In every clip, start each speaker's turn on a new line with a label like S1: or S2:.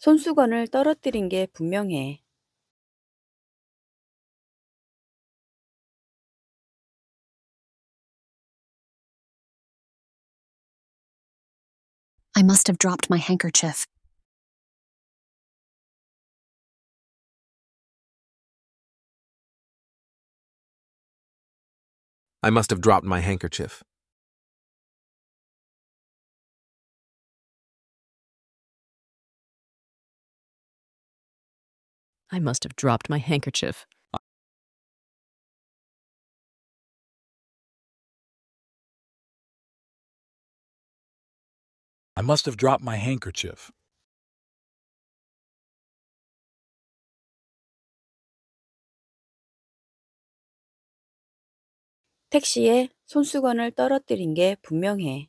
S1: 손수건을 떨어뜨린 게 분명해. I must have dropped my handkerchief. I must have dropped my handkerchief. I must have dropped my handkerchief. I must have dropped my handkerchief. 택시에 손수건을 떨어뜨린 게 분명해.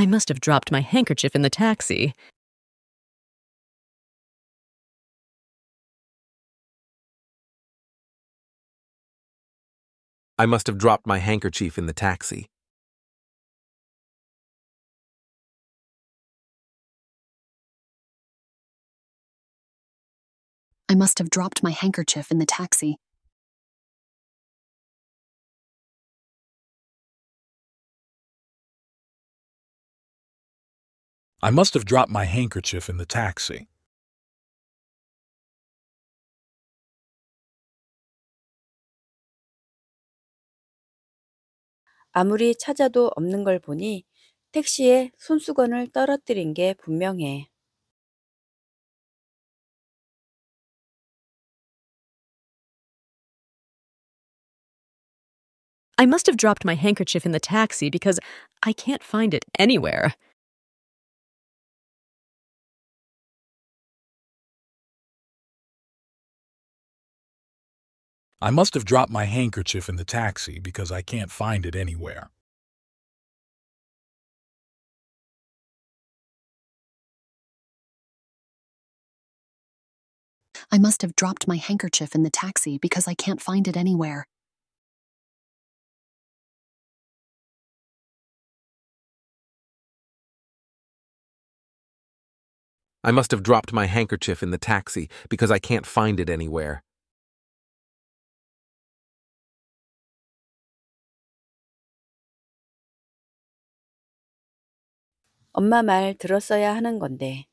S1: I must have dropped my handkerchief in the taxi. I must have dropped my handkerchief in the taxi. I must have dropped my handkerchief in the taxi. I must have dropped my handkerchief in the taxi.
S2: 아무리 찾아도 없는 걸 보니 택시에 손수건을 떨어뜨린 게 분명해.
S1: I must have dropped my handkerchief in the taxi because I can't find it anywhere. I must have dropped my handkerchief in the taxi because I can't find it anywhere. I must have dropped my handkerchief in the taxi because I can't find it anywhere. I must have dropped my handkerchief in the taxi because I can't find it anywhere. 엄마 말 들었어야 하는 건데.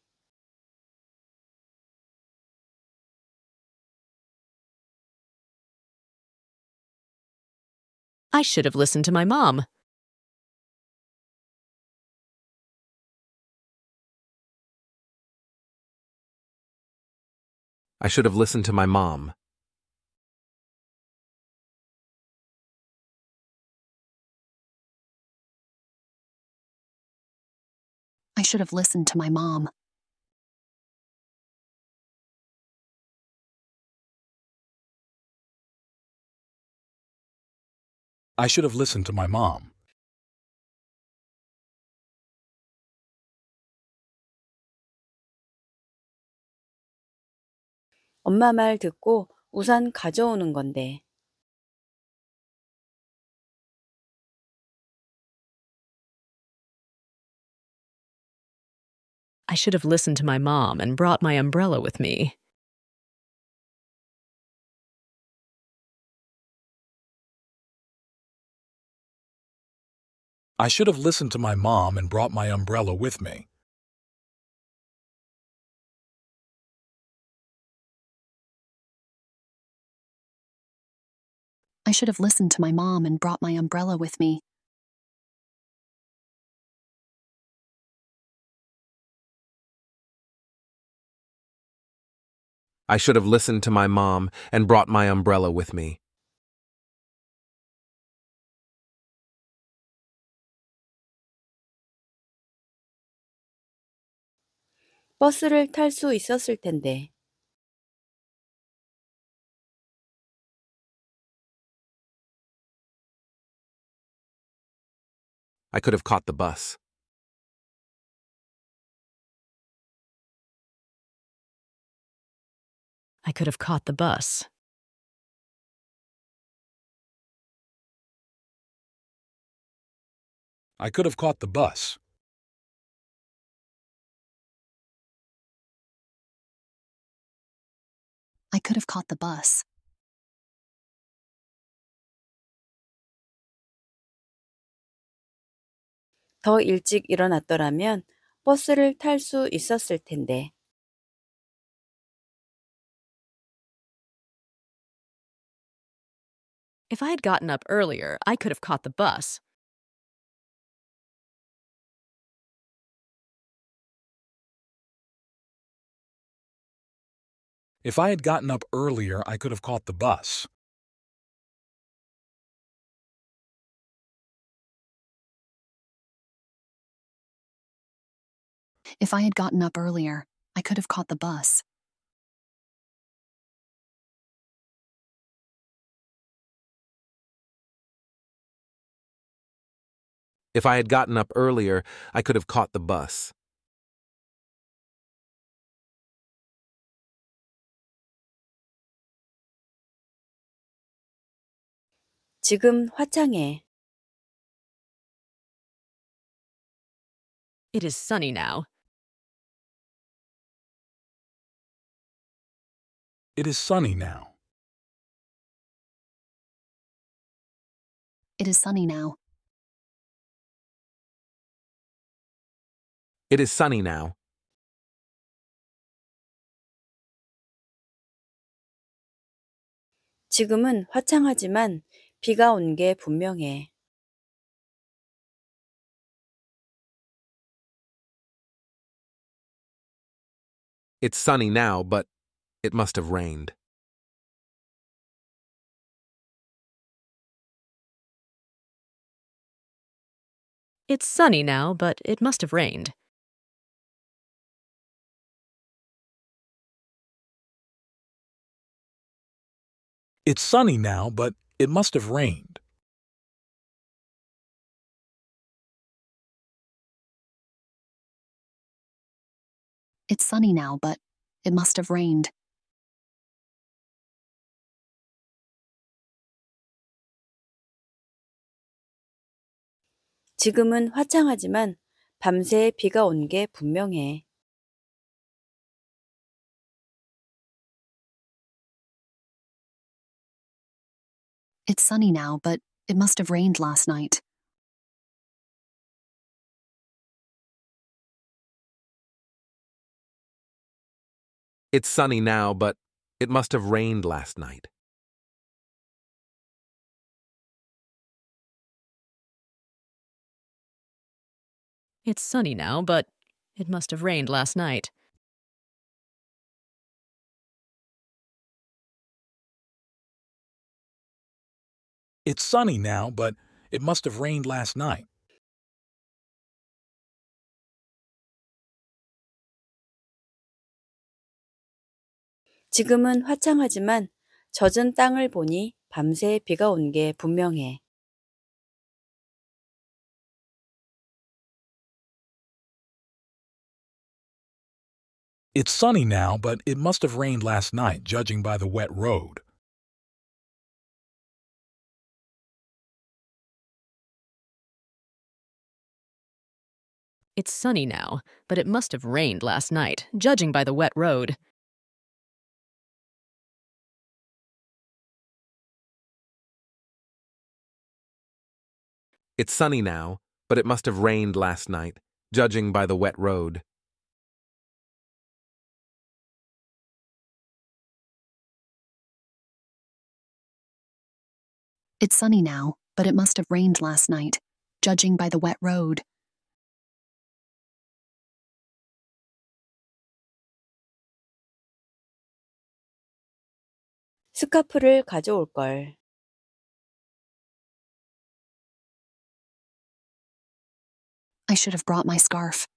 S1: I should have listened to my mom. I should have listened to my mom. I should have listened to my mom. I should have listened to my mom. 엄마 말 듣고 우산 가져오는 건데. I should have listened to my mom and brought my umbrella with me. I should have listened to my mom and brought my umbrella with me. I should have listened to my mom and brought my umbrella with me. I should have listened to my mom and brought my umbrella with me. I could have caught the bus. I could have caught the bus. I could have caught the bus. I could have caught the bus. 더 일찍 일어났더라면 버스를 탈 수 있었을 텐데. If I had gotten up earlier, I could have caught the bus. If I had gotten up earlier, I could have caught the bus. If I had gotten up earlier, I could have caught the bus. If I had gotten up earlier, I could have caught the bus. It is sunny now. It is sunny now. It is sunny now. It is sunny now. It's sunny now, but it must have rained. It's sunny now, but it must have rained. It's sunny now, but it must have rained. It's sunny now, but it must have rained. 지금은 화창하지만 밤새 비가 온 게 분명해. It's sunny now, but it must have rained last night. It's sunny now, but it must have rained last night. It's sunny now, but it must have rained last night. It's sunny now, but it must have rained last night.
S2: 지금은 화창하지만 젖은 땅을 보니 밤새 비가 온 게 분명해.
S1: It's sunny now, but it must have rained last night, judging by the wet road. It's sunny now, but it must have rained last night, judging by the wet road. It's sunny now, but it must have rained last night, judging by the wet road. It's sunny now, but it must have rained last night, judging by the wet road. I should have brought my scarf.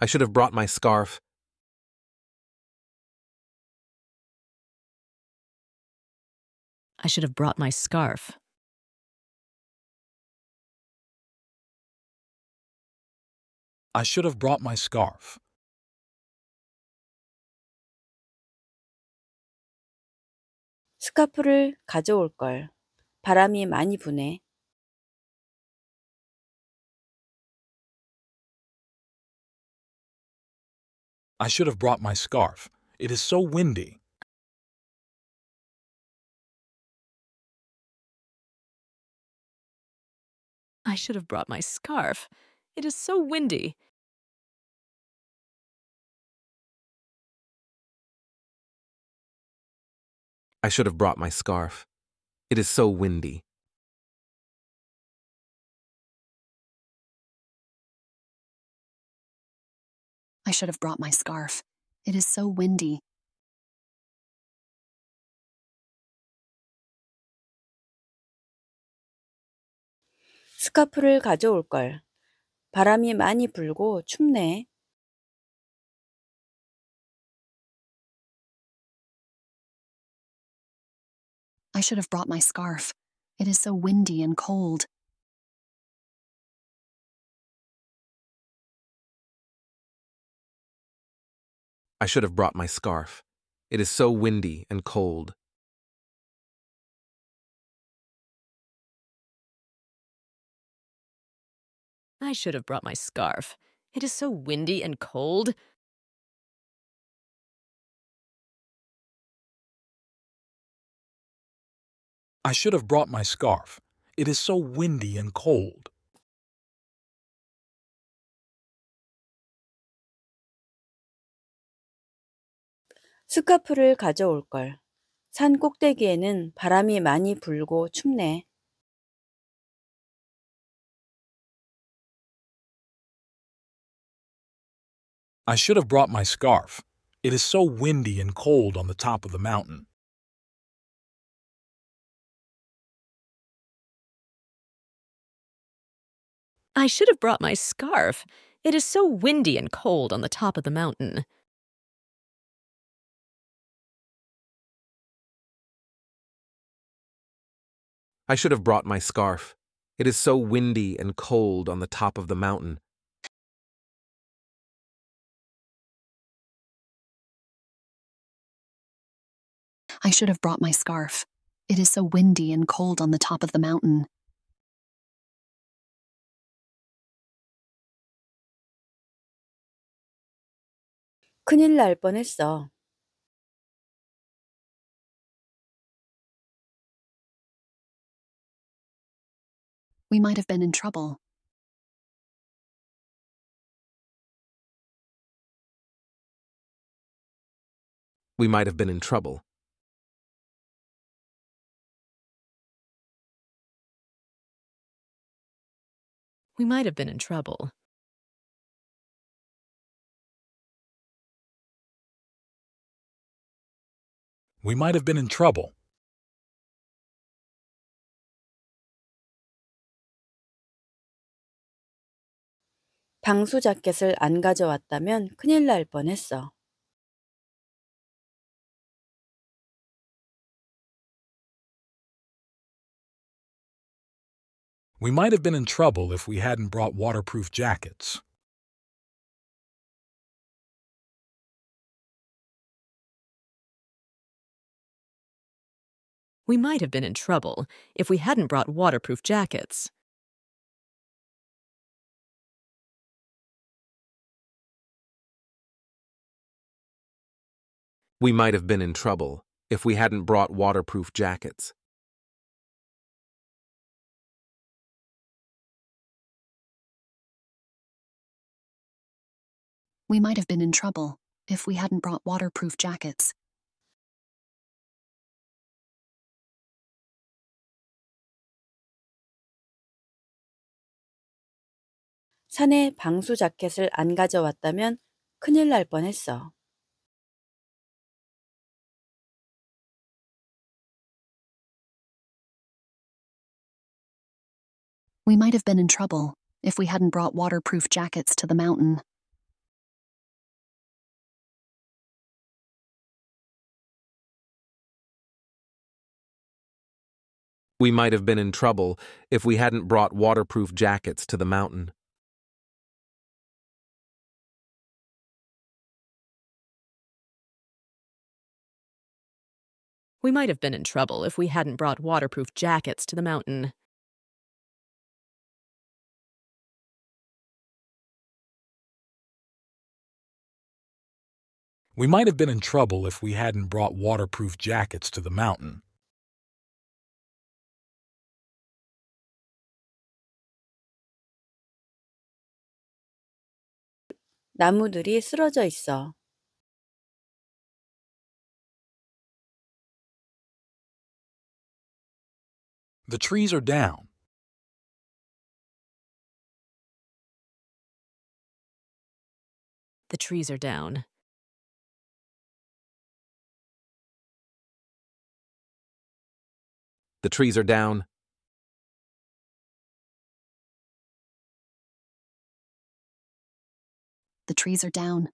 S1: I should have brought my scarf. I should have brought my scarf. I should have brought my scarf. 스카프를 가져올 걸. 바람이 많이 I should have brought my scarf. It is so windy. I should have brought my scarf. It is so windy. I should have brought my scarf. It is so windy. I should have brought my scarf. It is so windy. Scarf를 가져올 걸. 바람이 많이 불고 춥네. I should have brought my scarf. It is so windy and cold. I should have brought my scarf. It is so windy and cold. I should have brought my scarf. It is so windy and cold. I should have brought my scarf. It is so windy and cold.
S2: 가져올 걸. 산 꼭대기에는 바람이 많이 불고 춥네.
S1: I should have brought my scarf. It is so windy and cold on the top of the mountain. I should have brought my scarf. It is so windy and cold on the top of the mountain. I should have brought my scarf. It is so windy and cold on the top of the mountain. I should have brought my scarf. It is so windy and cold on the top of the mountain. 큰일 날 뻔했어. We might have been in trouble. We might have been in trouble. We might have been in trouble. we might have been in trouble. We might have been in trouble if we hadn't brought waterproof jackets. We might have been in trouble if we hadn't brought waterproof jackets. We might have been in trouble if we hadn't brought waterproof jackets. We might have been in trouble if we hadn't brought waterproof jackets. We might have been in trouble if we hadn't brought waterproof jackets to the mountain. We might have been in trouble if we hadn't brought waterproof jackets to the mountain. We might have been in trouble if we hadn't brought waterproof jackets to the mountain. We might have been in trouble if we hadn't brought waterproof jackets to the mountain. 나무들이 쓰러져 있어. The trees are down. The trees are down. The trees are down. The trees are down.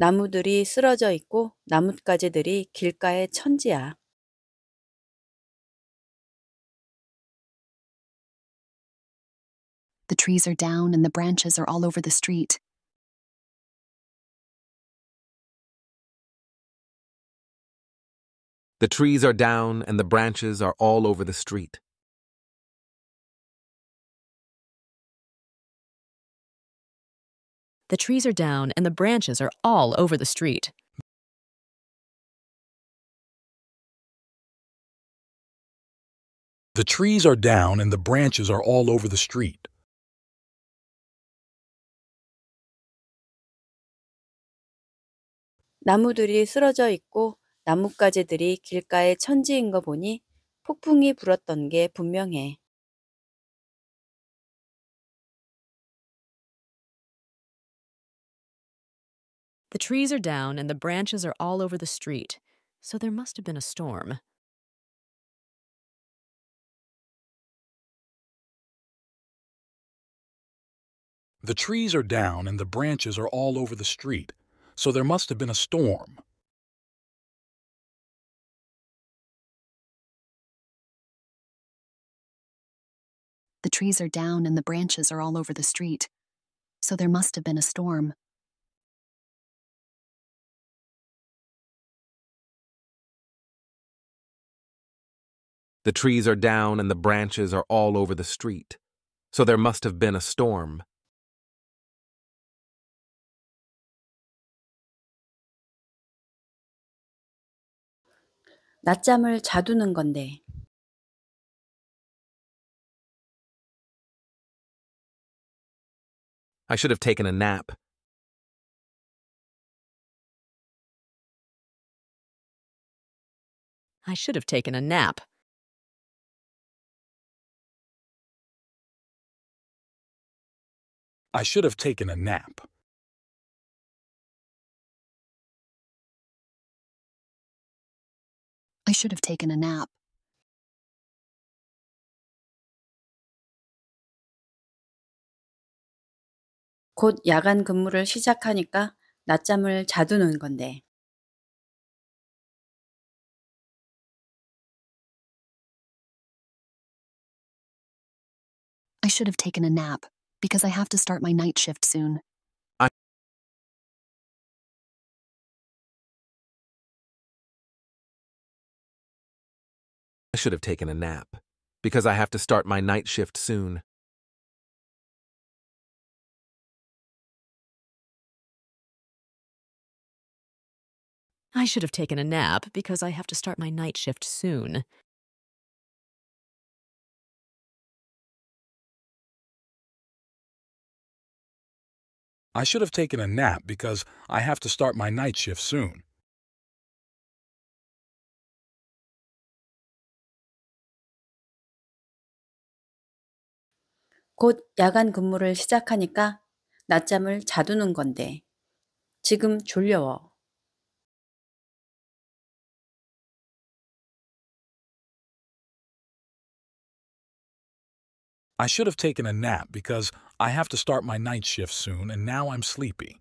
S2: 나무들이 쓰러져 있고 나뭇가지들이 길가의 천지야.
S1: The trees are down and the branches are all over the street. The trees are down and the branches are all over the street. The trees are down and the branches are all over the street. The trees are down and the branches are all over the street.
S2: 나무들이 쓰러져 있고 나뭇가지들이 길가에 천지인 거 보니 폭풍이 불었던 게 분명해.
S1: The trees are down and the branches are all over the street, so there must have been a storm. The trees are down and the branches are all over the street, so there must have been a storm. The trees are down and the branches are all over the street, so there must have been a storm. The trees are down and the branches are all over the street, so there must have been a storm. I should have taken a nap. I should have taken a nap. I should have taken a nap. I should have taken a nap. 곧 야간 근무를 시작하니까 낮잠을 자두는 건데. I should have taken a nap. because I have to start my night shift soon. I should have taken a nap, because I have to start my night shift soon. I should have taken a nap because I have to start my night shift soon. I should have taken a nap because I have to start my night shift soon.
S2: 곧 야간 근무를 시작하니까 낮잠을 자두는 건데 지금 졸려워.
S1: I should have taken a nap because I have to start my night shift soon and now I'm sleepy.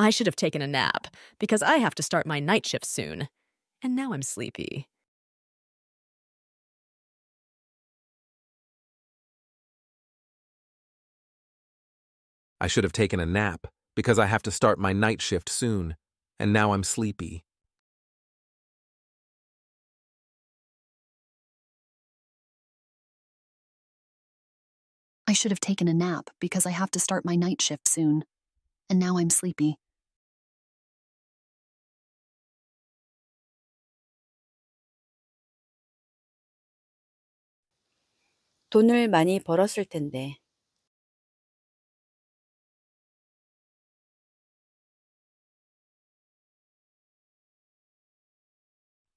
S1: I should have taken a nap because I have to start my night shift soon, and now I'm sleepy. I should have taken a nap because I have to start my night shift soon, and now I'm sleepy. I should have taken a nap because I have to start my night shift soon. And now I'm sleepy.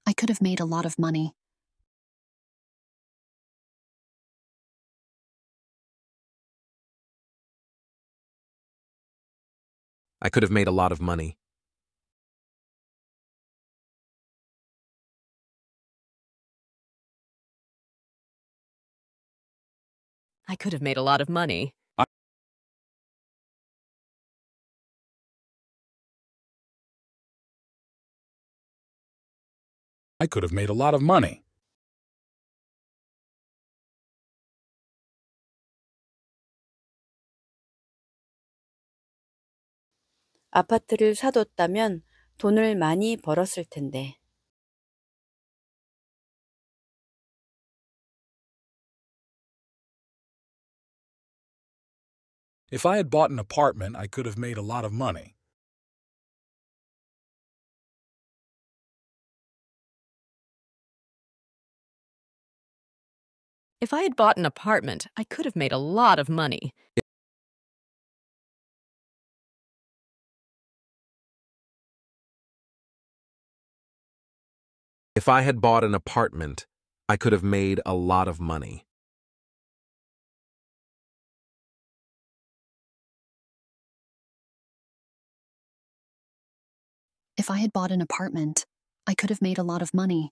S1: I could have made a lot of money. I could have made a lot of money. I could have made a lot of money. I could have made a lot of money. 아파트를 사뒀다면 돈을 많이 벌었을 텐데. If I had bought an apartment, I could have made a lot of money. If I had bought an apartment, I could have made a lot of money. If I had bought an apartment, I could have made a lot of money. If I had bought an apartment, I could have made a lot of money.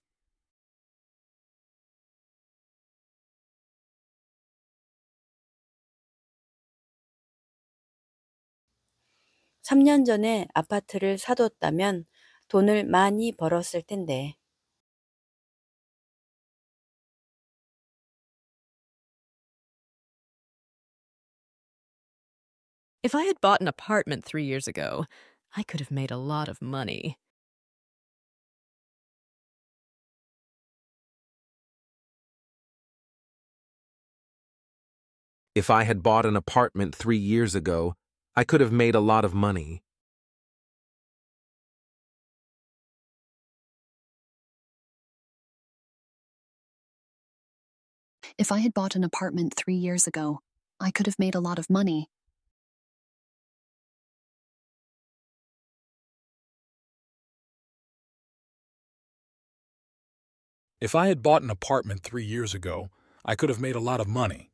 S2: (3년) 전에 아파트를 사뒀다면 돈을 많이 벌었을 텐데.
S1: If I had bought an apartment three years ago, I could have made a lot of money. If I had bought an apartment three years ago, I could have made a lot of money. If I had bought an apartment three years ago, I could have made a lot of money. If I had bought an apartment three years ago, I could have made a lot of money.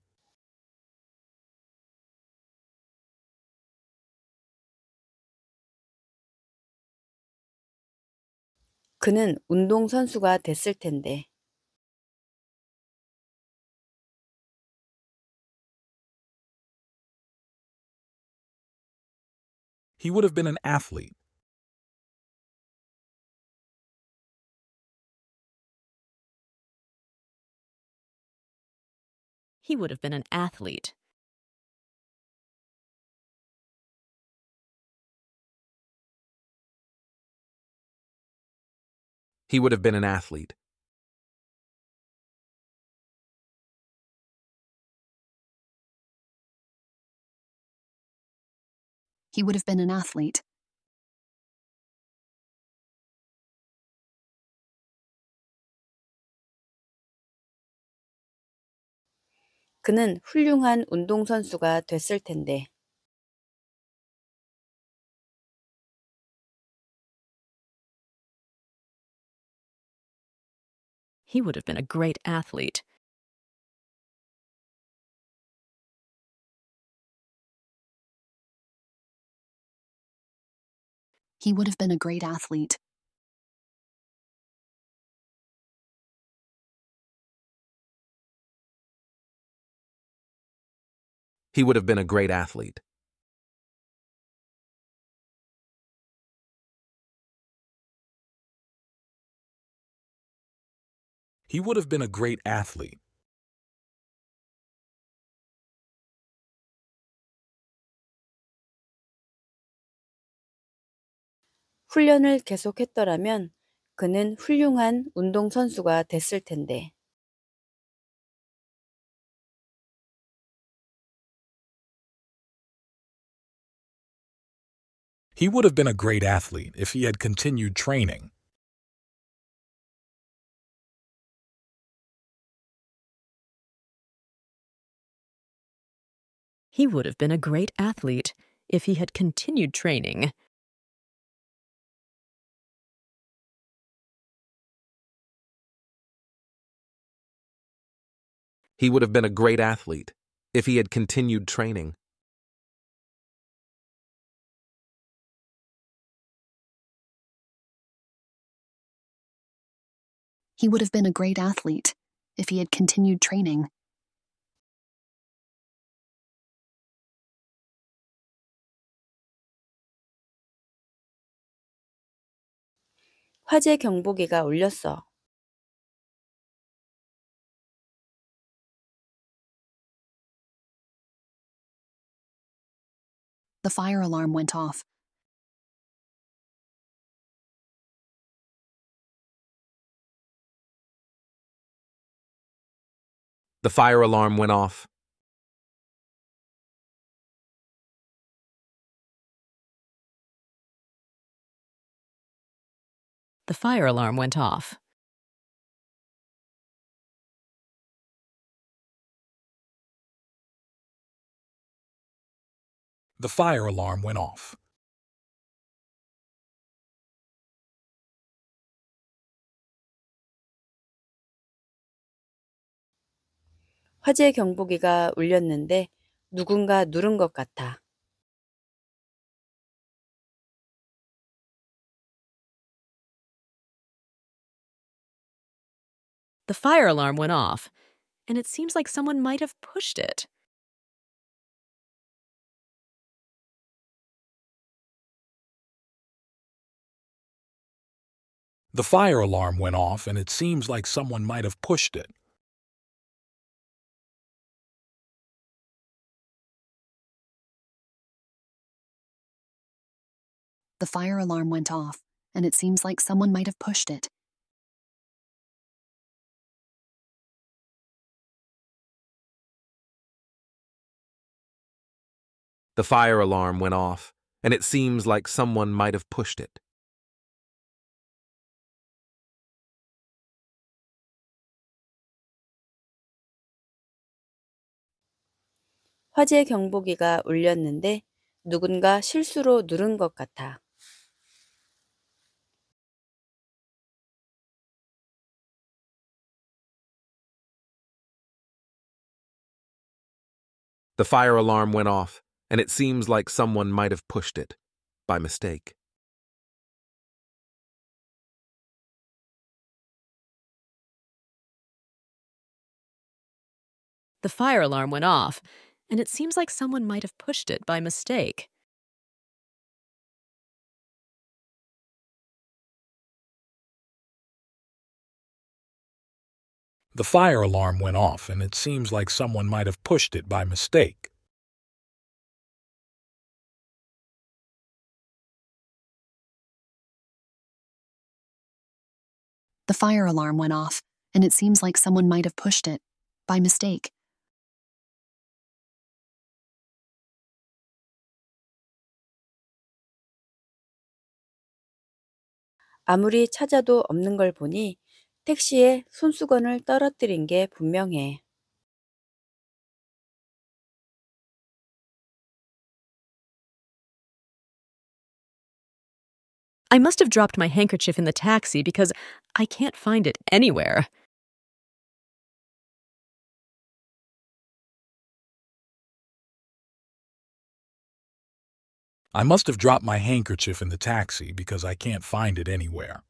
S1: He would have been an athlete. he would have been an athlete. He would have been an athlete. He would have been an athlete. 그는 훌륭한 운동선수가 됐을 텐데. He would have been a great athlete. He would have been a great athlete. He would have been a great athlete. He would have been a great athlete.
S2: 계속했더라면 그는 훌륭한 운동선수가 됐을 텐데.
S1: He would have been a great athlete if he had continued training. He would have been a great athlete if he had continued training. He would have been a great athlete if he had continued training. He would have been a great athlete if he had continued training. The fire alarm went off. The fire alarm went off. The fire alarm went off. The fire alarm went off. 화재 경보기가 울렸는데 누군가 누른 것 같아. The fire alarm went off, and it seems like someone might have pushed it. The fire alarm went off, and it seems like someone might have pushed it. The fire alarm went off, and it seems like someone might have pushed it. The fire alarm went off, and it seems like someone might have pushed it.
S2: 화재 경보기가 울렸는데 누군가 실수로 누른 것 같아.
S1: The fire alarm went off, and it seems like someone might have pushed it by mistake. The fire alarm went off, and it seems like someone might have pushed it by mistake. The fire alarm went off, and it seems like someone might have pushed it by mistake. The fire alarm went off, and it seems like someone might have pushed it, by mistake.
S2: 아무리 찾아도 없는 걸 보니 택시에 손수건을 떨어뜨린 게 분명해.
S1: I must have dropped my handkerchief in the taxi because I can't find it anywhere. I must have dropped my handkerchief in the taxi because I can't find it anywhere.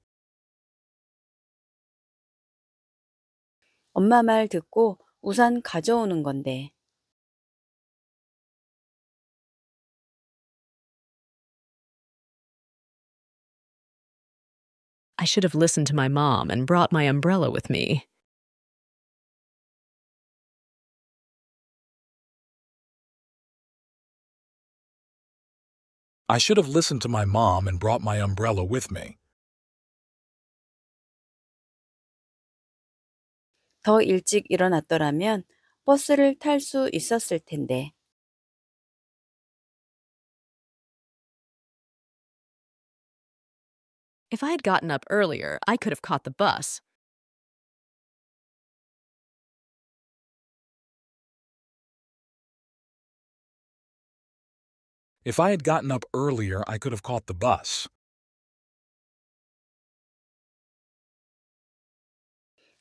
S1: 엄마 말 듣고 우산 가져오는 건데. I should have listened to my mom and brought my umbrella with me. I should have listened to my mom and brought my umbrella with me. 더 일찍 일어났더라면 버스를 있었을 텐데. If I had gotten up earlier, I could have caught the bus. If I had gotten up earlier, I could have caught the bus.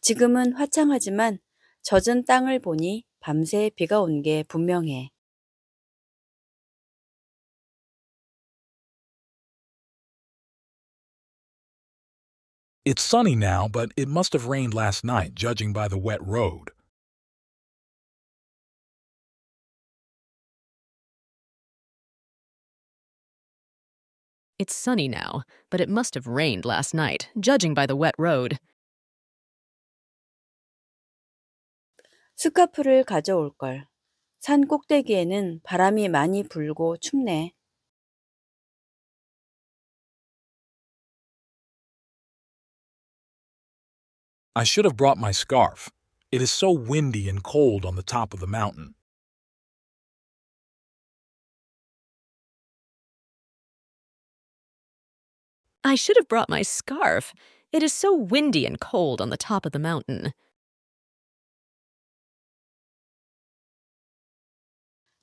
S2: 지금은 화창하지만 젖은 땅을 보니 밤새 비가 분명해.
S1: It's sunny now, but it must have rained last night, judging by the wet road. It's sunny now, but it must have rained
S2: last night, judging by the wet road. 스카프를 가져올 걸. 산 꼭대기에는 바람이 많이 불고
S1: I should have brought my scarf. It is so windy and cold on the top of the mountain. I should have brought my scarf. It is so windy and cold on the top of the mountain.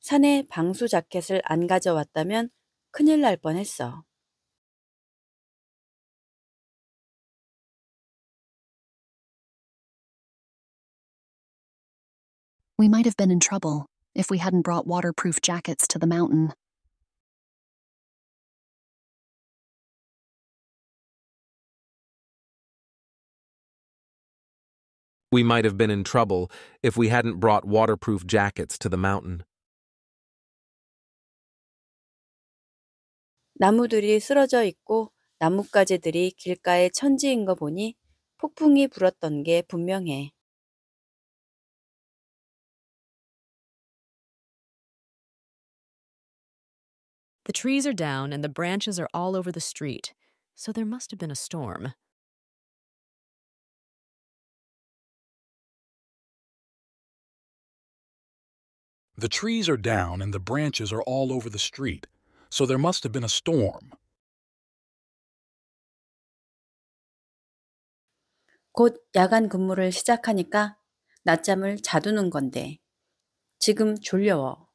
S2: 산에 방수 자켓을 안 가져왔다면 큰일 날 뻔했어.
S1: We might have been in trouble if we hadn't brought waterproof jackets to the mountain. We might have been in trouble if we hadn't brought waterproof jackets to the mountain.
S2: 나무들이 쓰러져 있고 나뭇가지들이 길가의 천지인 거 보니 폭풍이 불었던 게 분명해.
S1: The trees are down and the branches are all over the street, so there must have been a storm. The trees are down and the branches are all over the street, so there must have been a storm.
S2: '곧 야간 근무를 시작하니까 낮잠을 자두는 건데 지금 졸려워.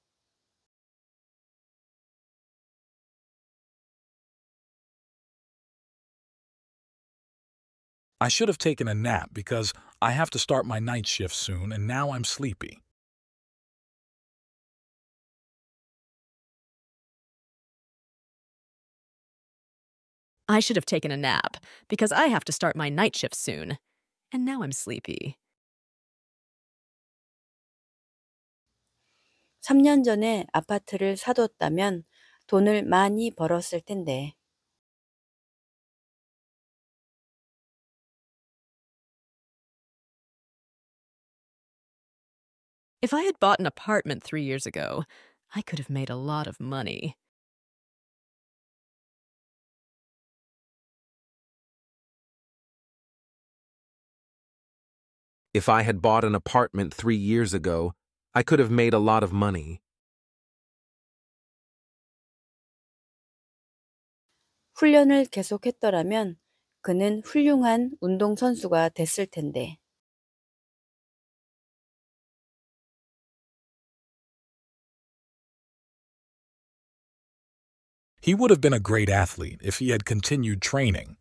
S1: I should have taken a nap because I have to start my night shift soon and now I'm sleepy. I should have taken a nap,
S2: because I have to start my night shift soon. And now I'm sleepy. 3년 전에 아파트를 사뒀다면 돈을 많이 벌었을 텐데.
S1: If I had bought an apartment three years ago, I could have made a lot of money. If I had bought an apartment three years ago, I could have made a lot of money. He would have been a great athlete if he had continued training.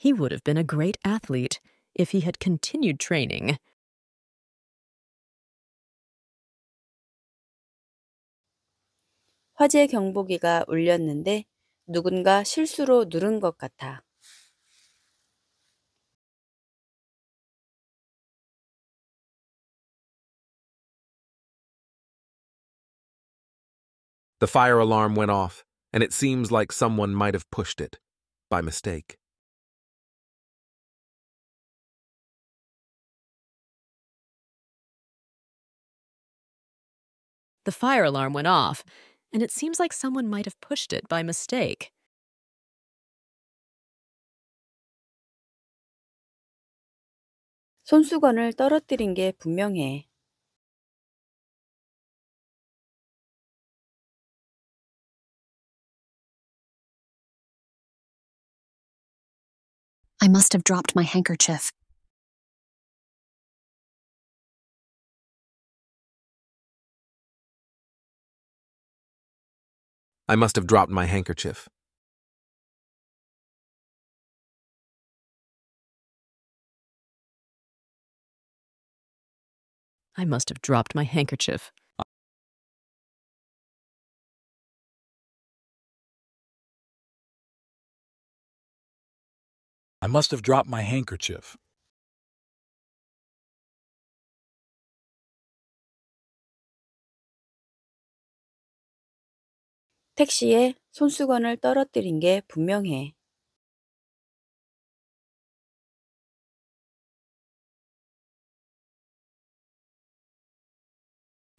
S1: He would have been a great athlete if he had continued training.
S2: The
S1: fire alarm went off, and it seems like someone might have pushed it by mistake. The fire alarm went off, and it seems like someone might have pushed it by mistake. I must have dropped my handkerchief. I must have dropped my handkerchief. I must have dropped my handkerchief. I must have dropped my handkerchief. 택시에 손수건을 떨어뜨린 게 분명해.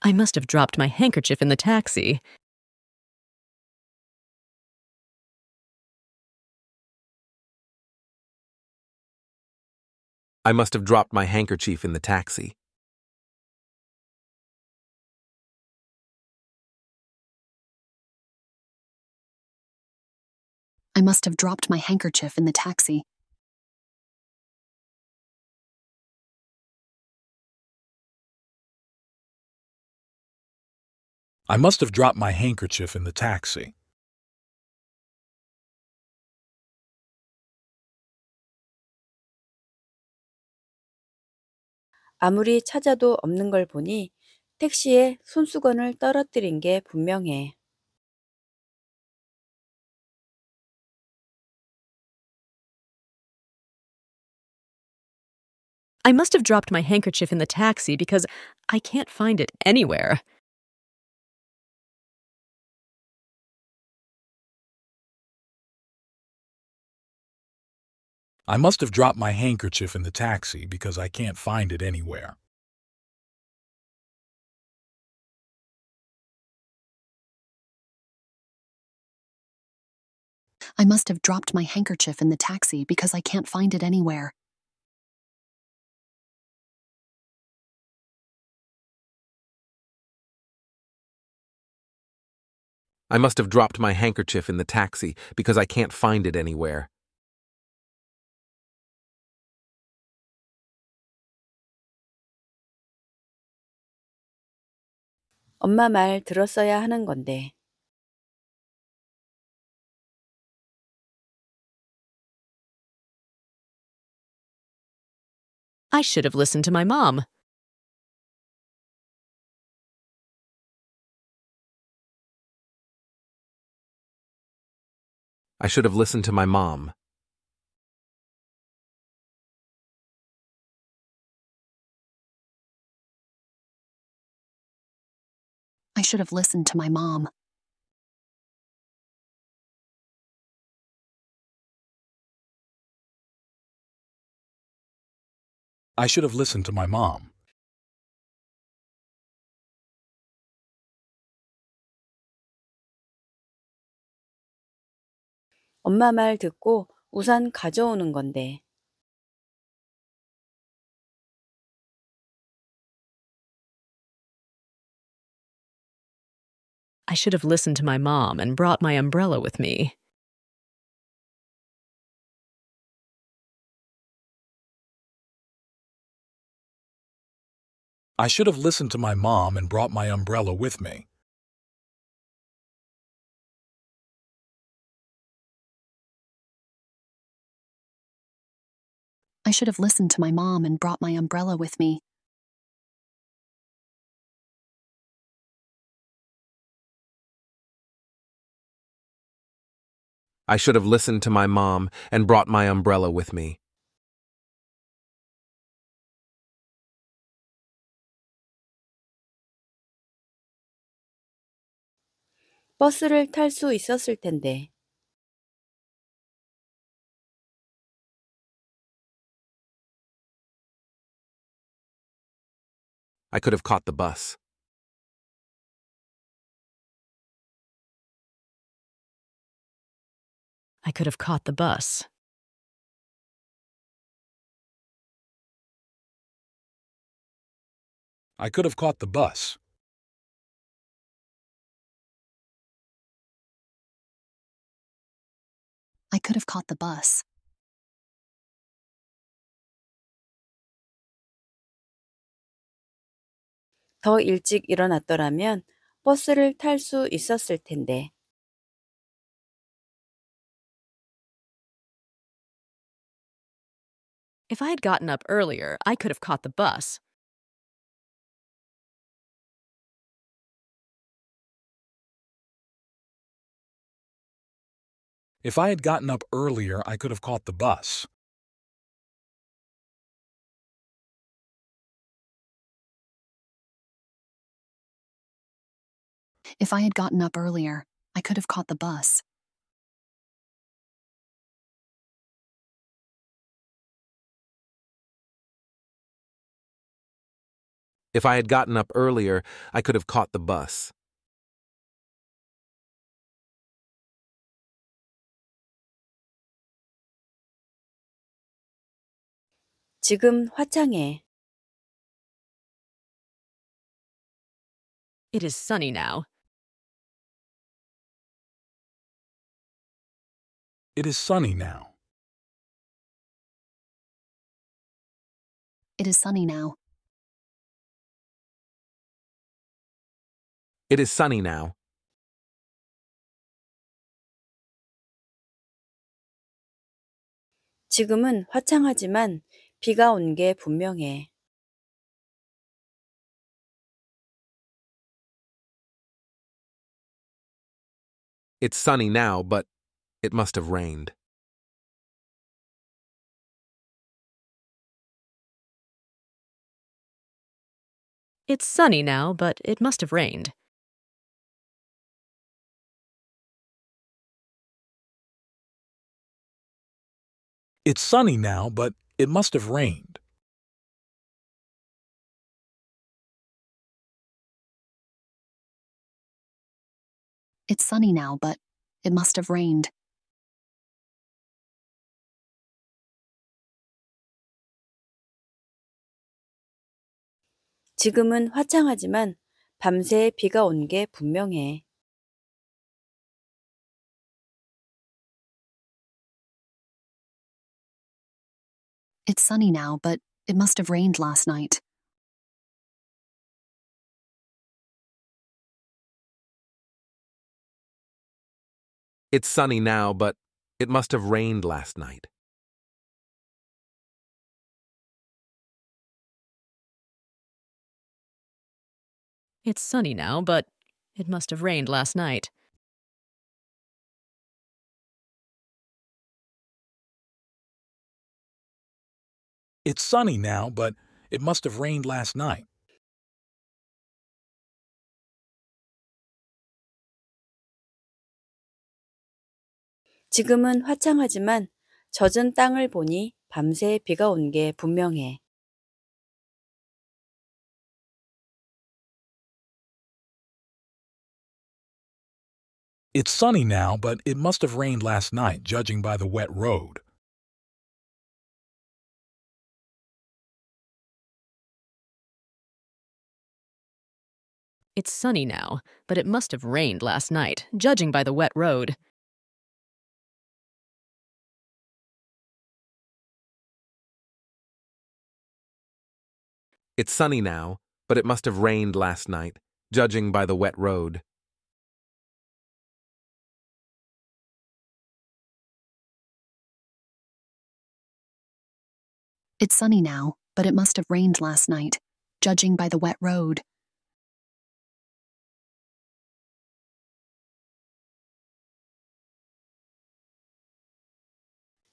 S1: I must have dropped my handkerchief in the taxi. I must have dropped my handkerchief in the taxi. I must have dropped my handkerchief in the taxi. I must have dropped my handkerchief in the taxi.
S2: 아무리 찾아도 없는 걸 보니 택시에 손수건을 떨어뜨린 게 분명해.
S1: I must have dropped my handkerchief in the taxi because I can't find it anywhere. I must have dropped my handkerchief in the taxi because I can't find it anywhere. I must have dropped my handkerchief in the taxi because I can't find it anywhere. I must have dropped my handkerchief in the taxi because I can't find it anywhere. I should have listened to my mom. I should have listened to my mom. I should have listened to my mom. I should have listened to my mom. 엄마 말 듣고 우산 가져오는 건데. I should have listened to my mom and brought my umbrella with me. I should have listened to my mom and brought my umbrella with me. I should have listened to my mom and brought my umbrella with me. I should have listened to my mom and brought my umbrella with me. 버스를 탈 있었을 텐데. I could have caught the bus. I could have caught the bus. I could have caught the bus. I could have caught the bus. 더 일찍 일어났더라면 버스를 있었을 텐데. If I had gotten up earlier, I could have caught the bus. If I had gotten up earlier, I could have caught the bus. If I had gotten up earlier, I could have caught the bus. If I had gotten up earlier, I could have caught the bus. 지금 화창해. It is sunny now. It is sunny now. It is sunny now. It is sunny now. 지금은 화창하지만 비가 온 게 분명해. It's sunny now, but it must have rained. It's sunny now, but it must have rained. It's sunny now, but it must have rained. It's sunny now, but it must have rained. 지금은 화창하지만 밤새 비가 분명해. It's sunny now, but it must have rained last night. It's sunny now, but it must have rained last night. It's sunny now, but it must have rained last night. It's sunny now, but it must have rained last night.
S2: 지금은 화창하지만 젖은 땅을 보니 밤새 비가 온 게 분명해.
S1: It's sunny now, but it must have rained last night, judging by the wet road. It's sunny now, but it must have rained last night, judging by the wet road. It's sunny now, but it must have rained last night, judging by the wet road. It's sunny now, but it must have rained last night, judging by the wet road.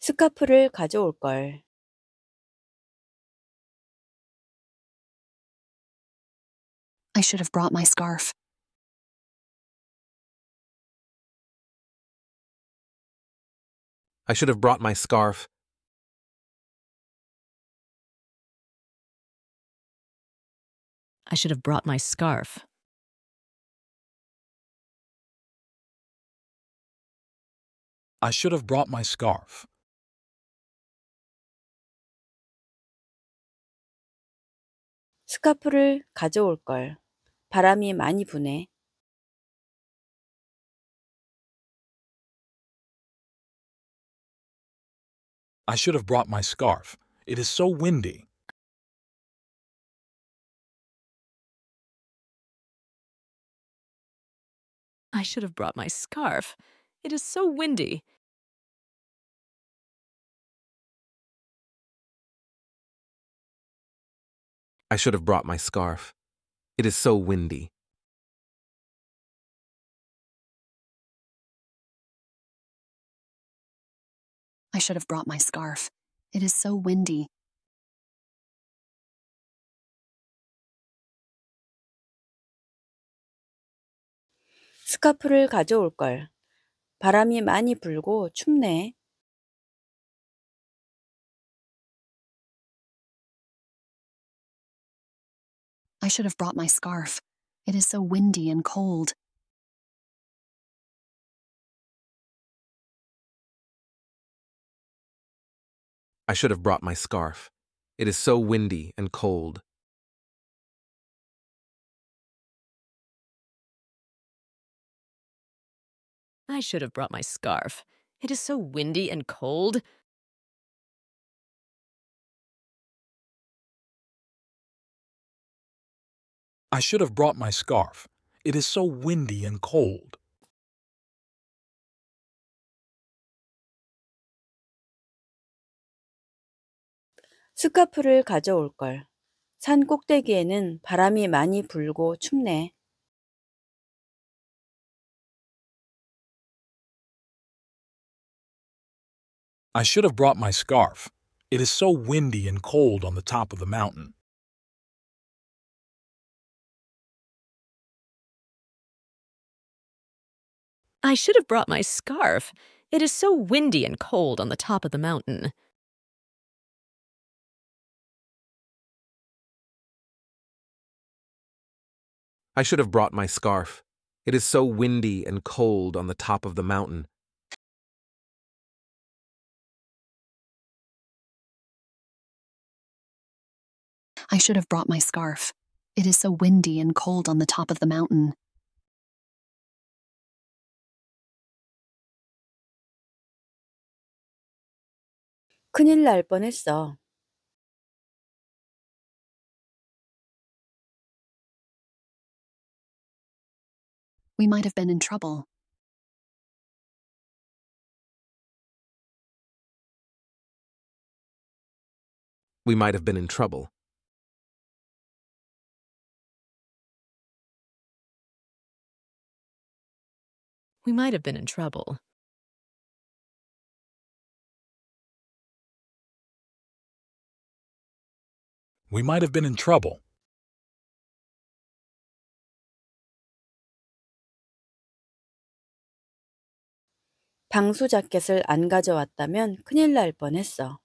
S1: I should have brought my scarf. I should have brought my scarf. I should have brought my scarf. I should have brought my scarf. 스카프를 가져올 걸. 바람이 많이 부네. I should have brought my scarf. It is so windy. I should have brought my scarf. It is so windy. I should have brought my scarf. It is so windy. I should have brought my scarf. It is so windy. 스카프를 가져올 걸. 바람이 많이 불고 춥네. I should have brought my scarf. It is so windy and cold. I should have brought my scarf. It is so windy and cold. I should have brought my scarf. It is so windy and cold. I should have brought my scarf. It is so windy and cold.
S2: 스카프를 가져올 걸. 산 꼭대기에는 바람이 많이 불고 춥네.
S1: I should have brought my scarf. It is so windy and cold on the top of the mountain. I should have brought my scarf. It is so windy and cold on the top of the mountain. I should have brought my scarf. It is so windy and cold on the top of the mountain. I should have brought my scarf. It is so windy and cold on the top of the mountain. We might have been in trouble. We might have been in trouble. we might have been in trouble. We might have been in trouble. 방수 자켓을 안 가져왔다면 큰일 날 뻔했어.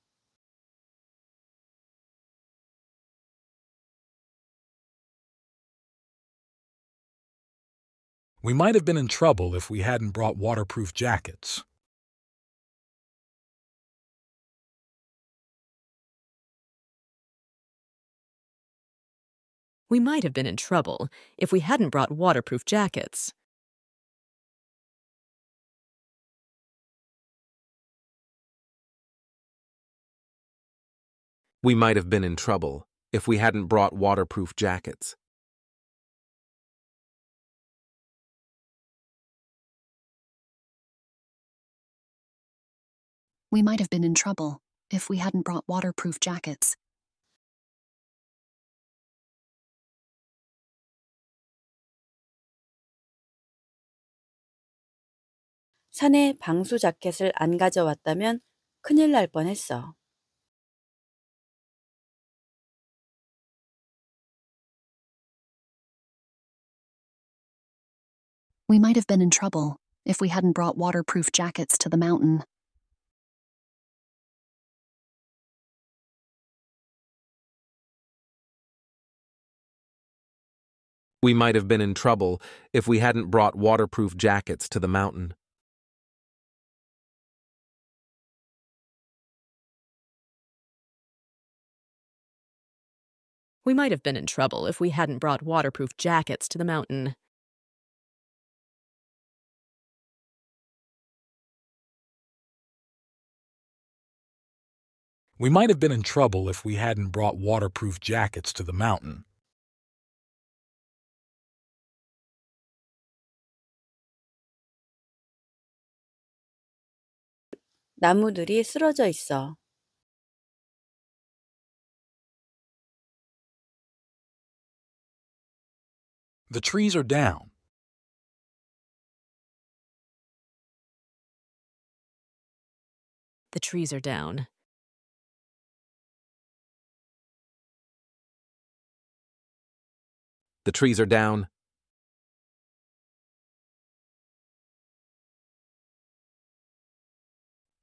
S1: We might have been in trouble if we hadn't brought waterproof jackets. We might have been in trouble if we hadn't brought waterproof jackets. We might have been in trouble if we hadn't brought waterproof jackets. We might have been in trouble if we hadn't brought waterproof jackets. We might have been in trouble if we hadn't brought waterproof jackets to the mountain. We might have been in trouble if we hadn't brought waterproof jackets to the mountain. We might have been in trouble if we hadn't brought waterproof jackets to the mountain. We might have been in trouble if we hadn't brought waterproof jackets to the mountain. 나무들이 쓰러져 있어. The trees are down. The trees are down. The trees are down.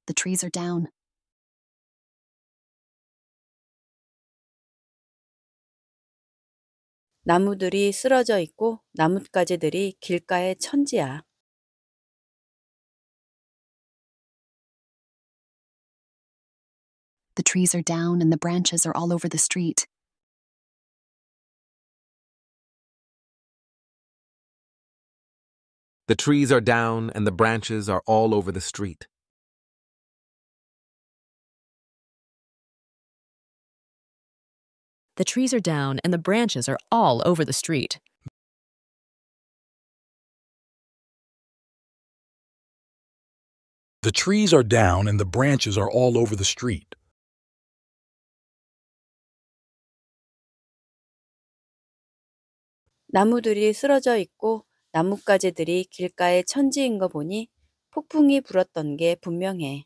S1: The trees are down.
S2: 나무들이 쓰러져 있고 나뭇가지들이 천지야.
S1: The trees are down and the branches are all over the street. The trees are down and the branches are all over the street. The trees are down and the branches are all over the street. The trees are down and the branches are all over the street.
S2: 나무들이 쓰러져 있고 나뭇가지들이 길가에 천지인 거 보니 폭풍이 불었던 게 분명해.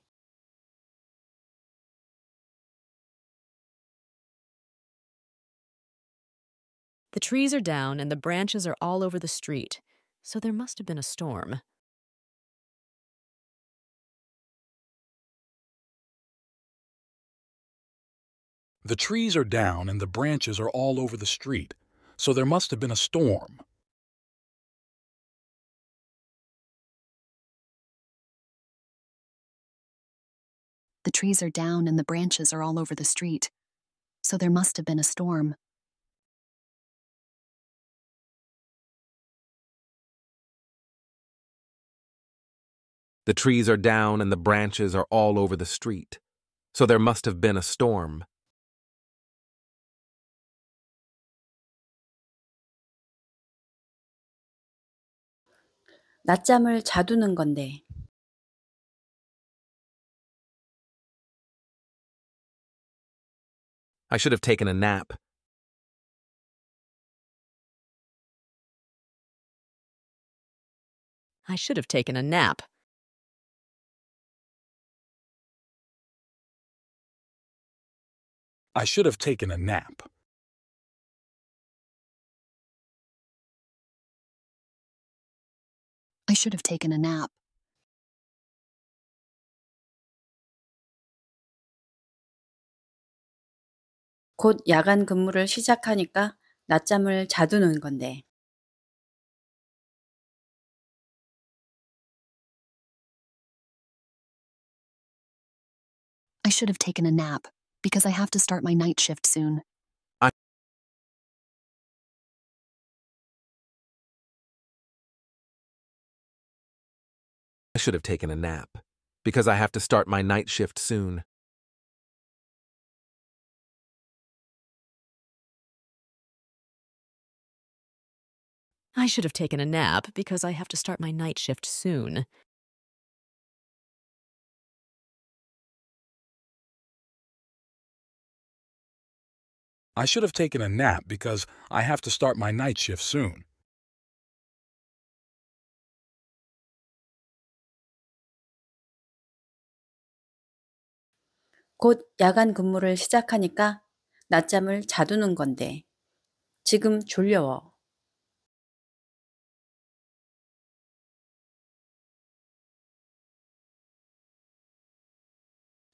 S1: The trees are down and the branches are all over the street, so there must have been a storm. The trees are down and the branches are all over the street, so there must have been a storm. The trees are down and the branches are all over the street, so there must have been a storm. The trees are down and the branches are all over the street, so there must have been a storm. I should have taken a nap. I should have taken a nap. I should have taken a nap. I should have taken a nap. 곧 야간 근무를 시작하니까 낮잠을 자두는 건데. I should have taken a nap because I have to start my night shift soon. I should have taken a nap, because I have to start my night shift soon. I should have taken a nap because I have to start my night shift soon. I should have taken a nap because I have to start my night shift soon.
S2: 곧 야간 근무를 시작하니까 낮잠을 자두는 건데 지금 졸려워.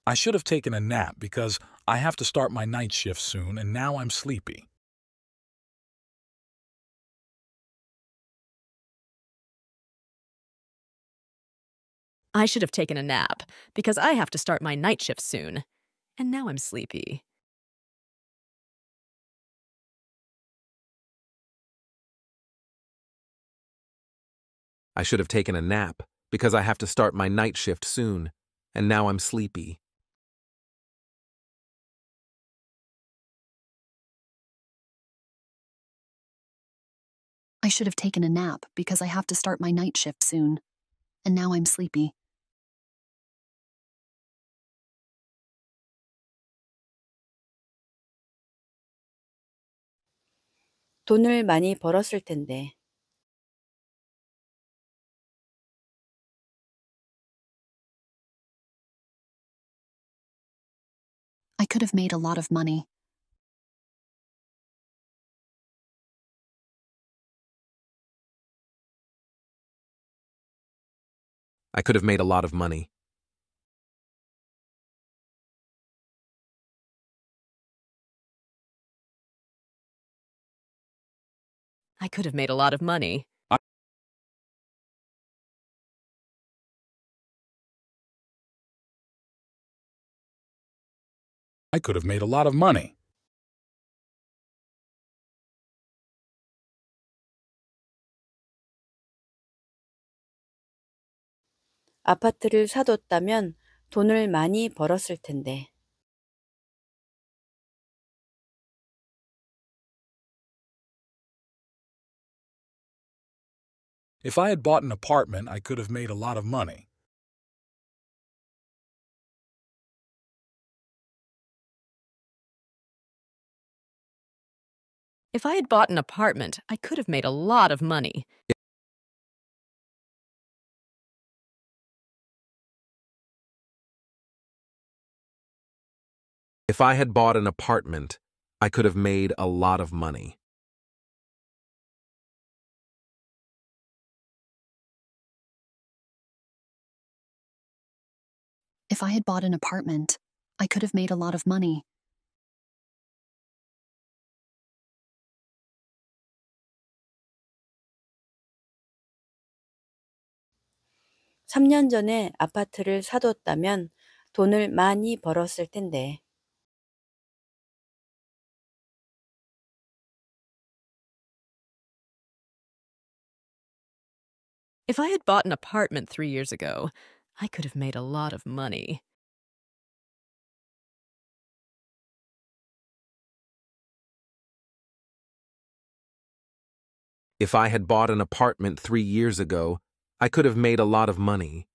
S1: I should have taken a nap because I have to start my night shift soon and now I'm sleepy. I should have taken a nap because I have to start my night shift soon and now I'm sleepy. I should have taken a nap because I have to start my night shift soon and now I'm sleepy. I should have taken a nap because I have to start my night shift soon. And now I'm sleepy. I could have made a lot of money. I could have made a lot of money. I could have made a lot of money. I could have made a lot of money. 아파트를 사뒀다면 돈을 많이 벌었을 텐데. If I had bought an apartment, I could have made a lot of money. If I had bought an apartment, I could have made a lot of money. If I had bought an apartment, I could have made a lot of money. If I had bought an apartment, I could have made a lot of money.
S2: (3년) 전에 아파트를 사뒀다면 돈을 많이 벌었을 텐데
S1: If I had bought an apartment three years ago, I could have made a lot of money. If I had bought an apartment three years ago, I could have made a lot of money.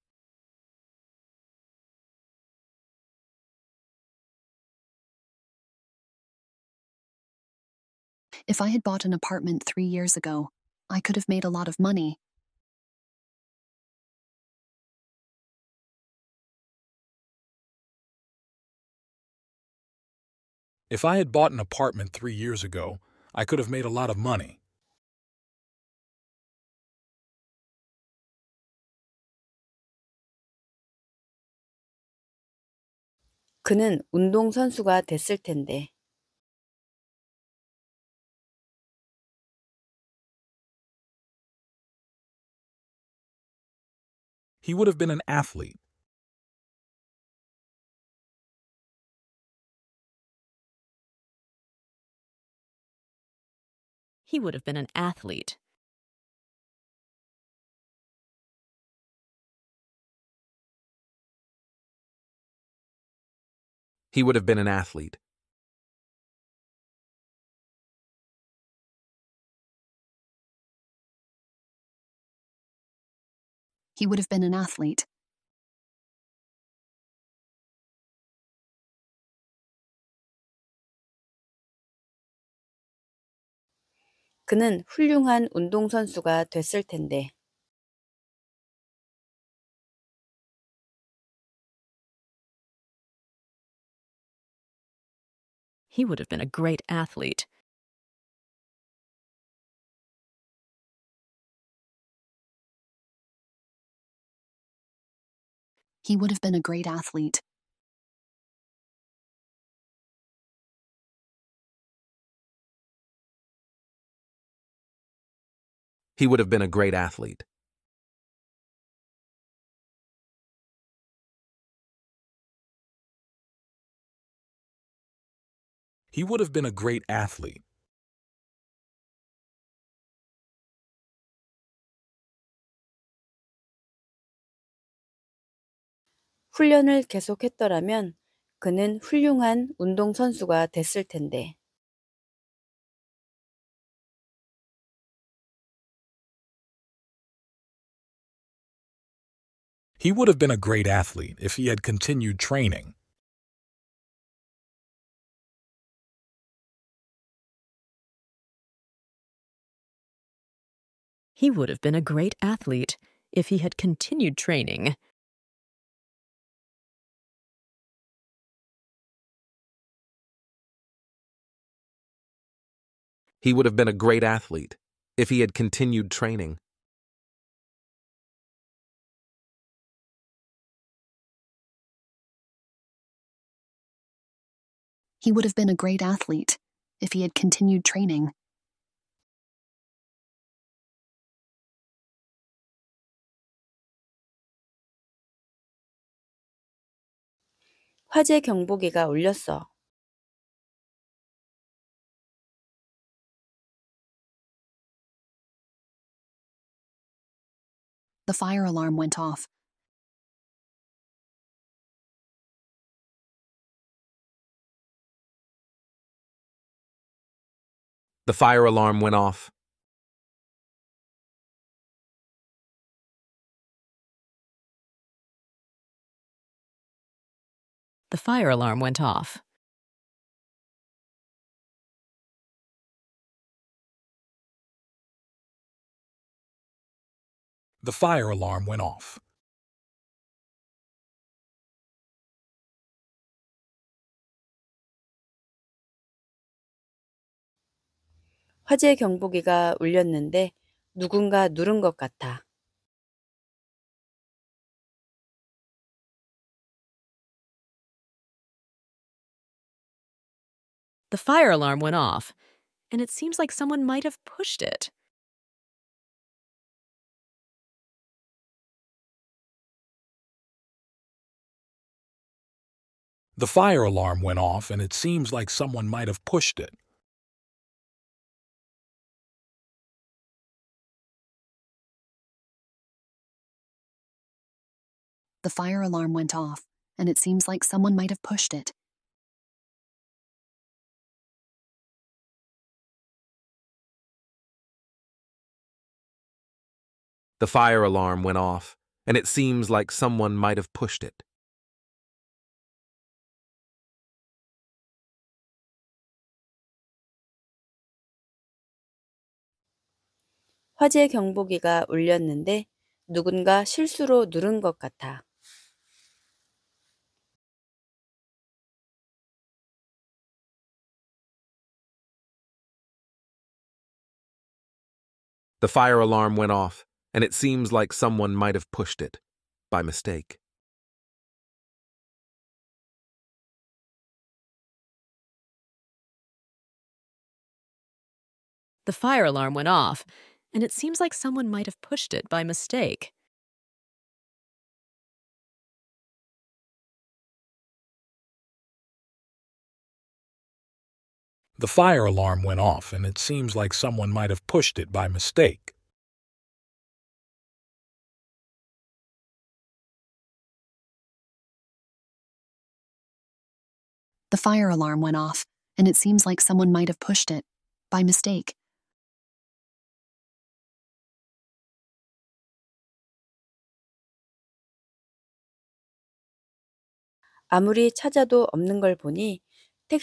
S1: If I had bought an apartment three years ago, I could have made a lot of money. If I had bought an apartment three years ago, I could have made a lot of money. He would have been an athlete. he would have been an athlete. He would have been an athlete. He would have been an athlete. 그는 훌륭한 운동선수가 됐을 텐데. He would have been a great athlete. He would have been a great athlete. He would have been a great athlete. He would have been a great athlete.
S2: 계속했더라면 그는 훌륭한 운동선수가 됐을 텐데.
S1: He would have been a great athlete if he had continued training. He would have been a great athlete if he had continued training. He would have been a great athlete if he had continued training. He would have been a great athlete if he had continued training. The fire alarm went off. The fire alarm went off. The fire alarm went off. The fire alarm went off. 화재 경보기가 울렸는데 누군가 누른 것 같아. The fire alarm went off, and it seems like someone might have pushed it. The fire alarm went off, and it seems like someone might have pushed it. The fire alarm went off, and it seems like someone might have pushed it. The fire alarm went off, and it seems like someone might have pushed it.
S2: 화재 경보기가 울렸는데 누군가 실수로 누른 것 같아.
S1: The fire alarm went off, and it seems like someone might have pushed it by mistake. The fire alarm went off, and it seems like someone might have pushed it by mistake. The fire alarm went off, and it seems like someone might have pushed it by mistake. The fire alarm went off, and it seems like someone might have pushed it by mistake.
S2: 아무리 찾아도 없는 걸 보니 I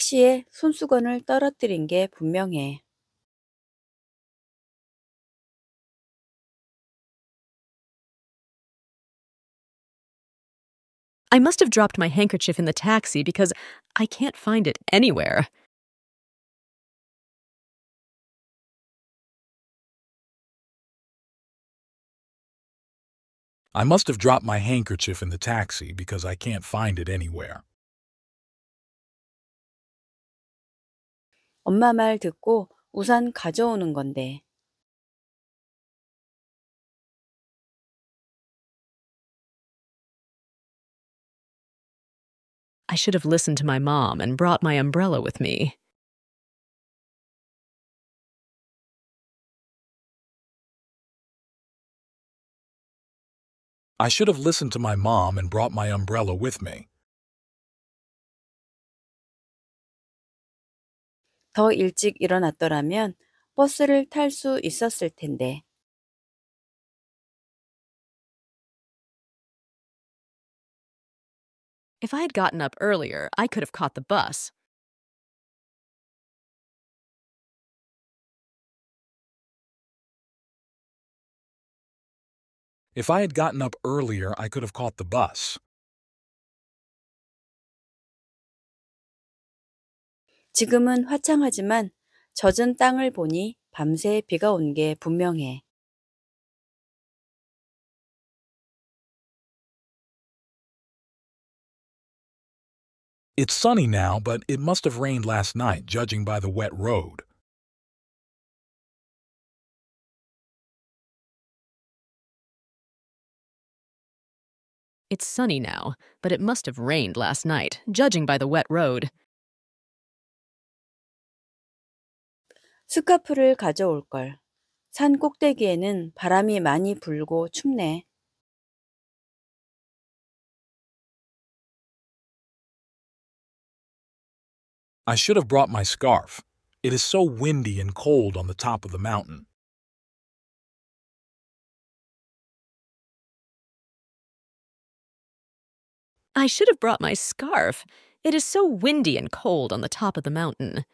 S1: must have dropped my handkerchief in the taxi because I can't find it anywhere. I must have dropped my handkerchief in the taxi because I can't find it anywhere. 엄마 말 듣고 우산 가져오는 건데. I should have listened to my mom and brought my umbrella with me. I should have listened to my mom and brought my umbrella with me. 더 일찍 일어났더라면 버스를 있었을 텐데. If I had gotten up earlier, I could have caught the bus. If I had gotten up earlier, I could have caught the bus.
S2: 지금은 화창하지만 젖은 땅을 보니 밤새 비가 분명해.
S1: It's sunny now, but it must have rained last night, judging by the wet road. It's sunny now, but it must have rained last
S2: night, judging by the wet road. I
S1: should have brought my scarf. It is so windy and cold on the top of the mountain. I should have brought my scarf. It is so windy and cold on the top of the mountain.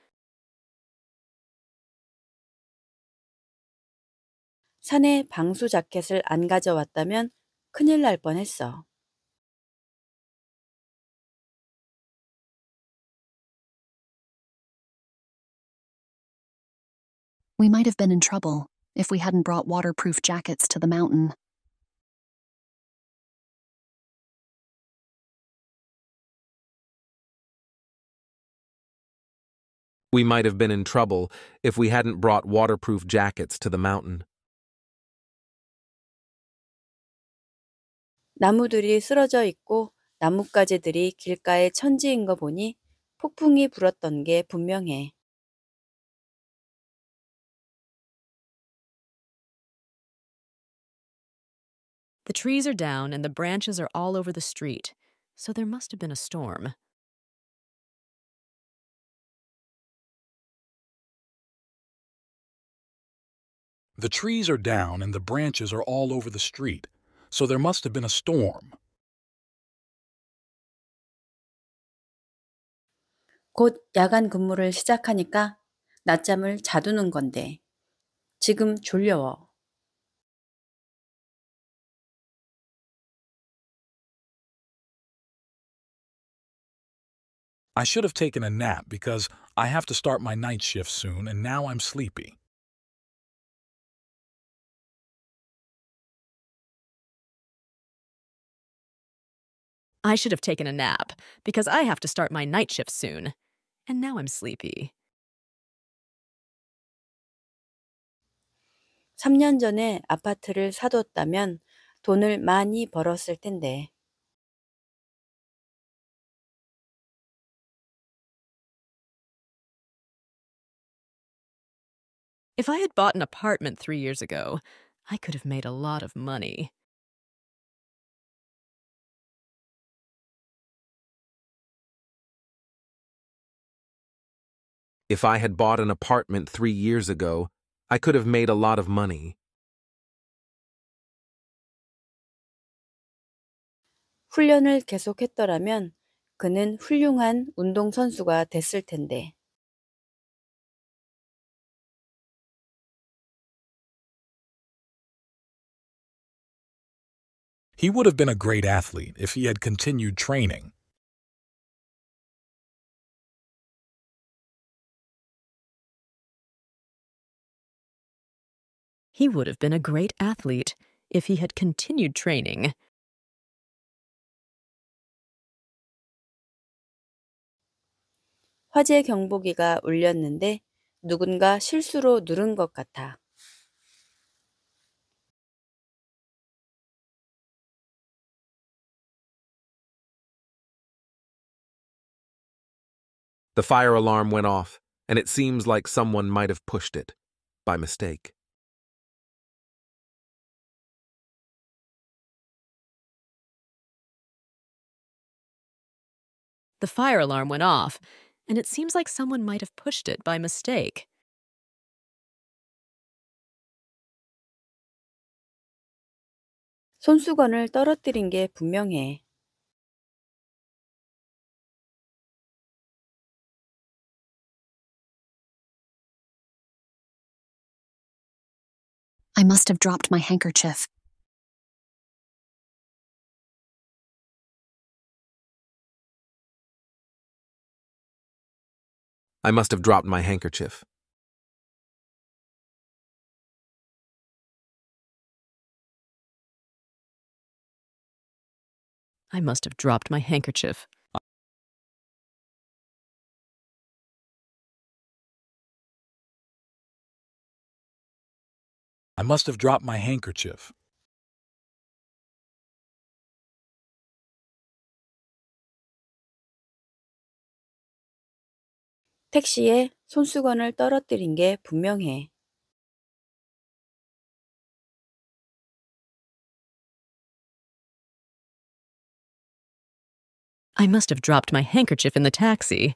S2: 산에 방수 자켓을 안 가져왔다면 큰일 날 뻔했어.
S1: We might have been in trouble if we hadn't brought waterproof jackets to the mountain. We might have been in trouble if we hadn't brought waterproof jackets to the mountain.
S2: 나무들이 쓰러져 있고 나뭇가지들이 길가에 천지인 거 보니 폭풍이 불었던 게 분명해.
S1: The trees are down and the branches are all over the street, so there must have been a storm. The trees are down and the branches are all over the street, so there must have been a storm.
S2: '곧 야간 근무를 시작하니까 낮잠을 자두는 건데 지금 졸려워.
S1: I should have taken a nap because I have to start my night shift soon and now I'm sleepy. I should have taken a nap,
S2: because I have to start my night shift soon. And now I'm sleepy. 3년 전에 아파트를 사뒀다면 돈을 많이 벌었을 텐데.
S1: If I had bought an apartment three years ago, I could have made a lot of money. If I had bought an apartment three years ago, I could have made a lot of money. He would have been a great athlete if he had continued training. He would have been a great athlete if he had continued training.
S2: The
S1: fire alarm went off, and it seems like someone might have pushed it by mistake. The fire alarm went off, and it seems like someone might have pushed it by mistake. I must have dropped my handkerchief. I must have dropped my handkerchief. I must have dropped my handkerchief. I must have dropped my handkerchief. 택시에 손수건을 떨어뜨린 게 분명해. I must have dropped my handkerchief in the taxi.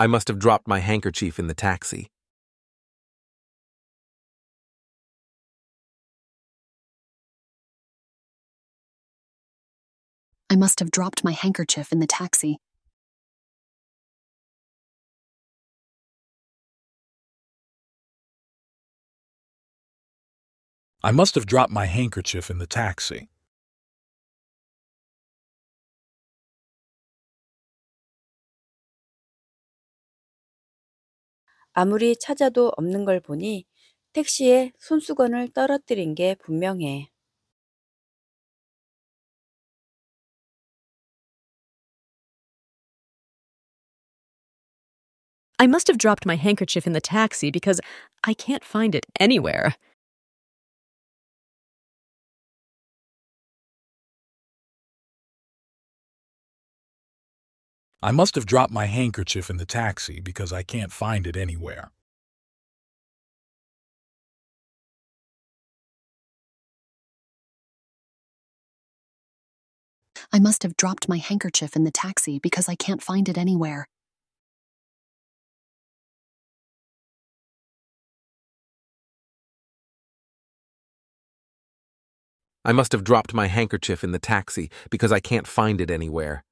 S1: I must have dropped my handkerchief in the taxi. I must have dropped my handkerchief in the taxi. I must have dropped my handkerchief in the taxi.
S2: 아무리 찾아도 없는 걸 보니 택시에 손수건을 떨어뜨린 게 분명해.
S1: I must have dropped my handkerchief in the taxi because I can't find it anywhere. I must have dropped my handkerchief in the taxi because I can't find it anywhere. I must have dropped my handkerchief in the taxi because I can't find it anywhere. I must have dropped my handkerchief in the taxi because I can't find it anywhere.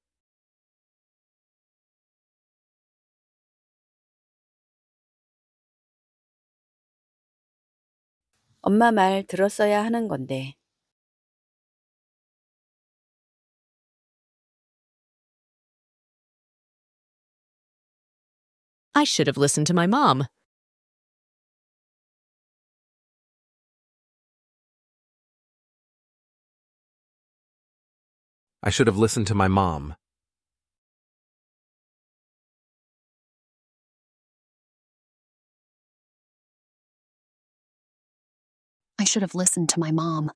S1: I should have listened to my mom. I should have listened to my mom. I should have listened to my mom.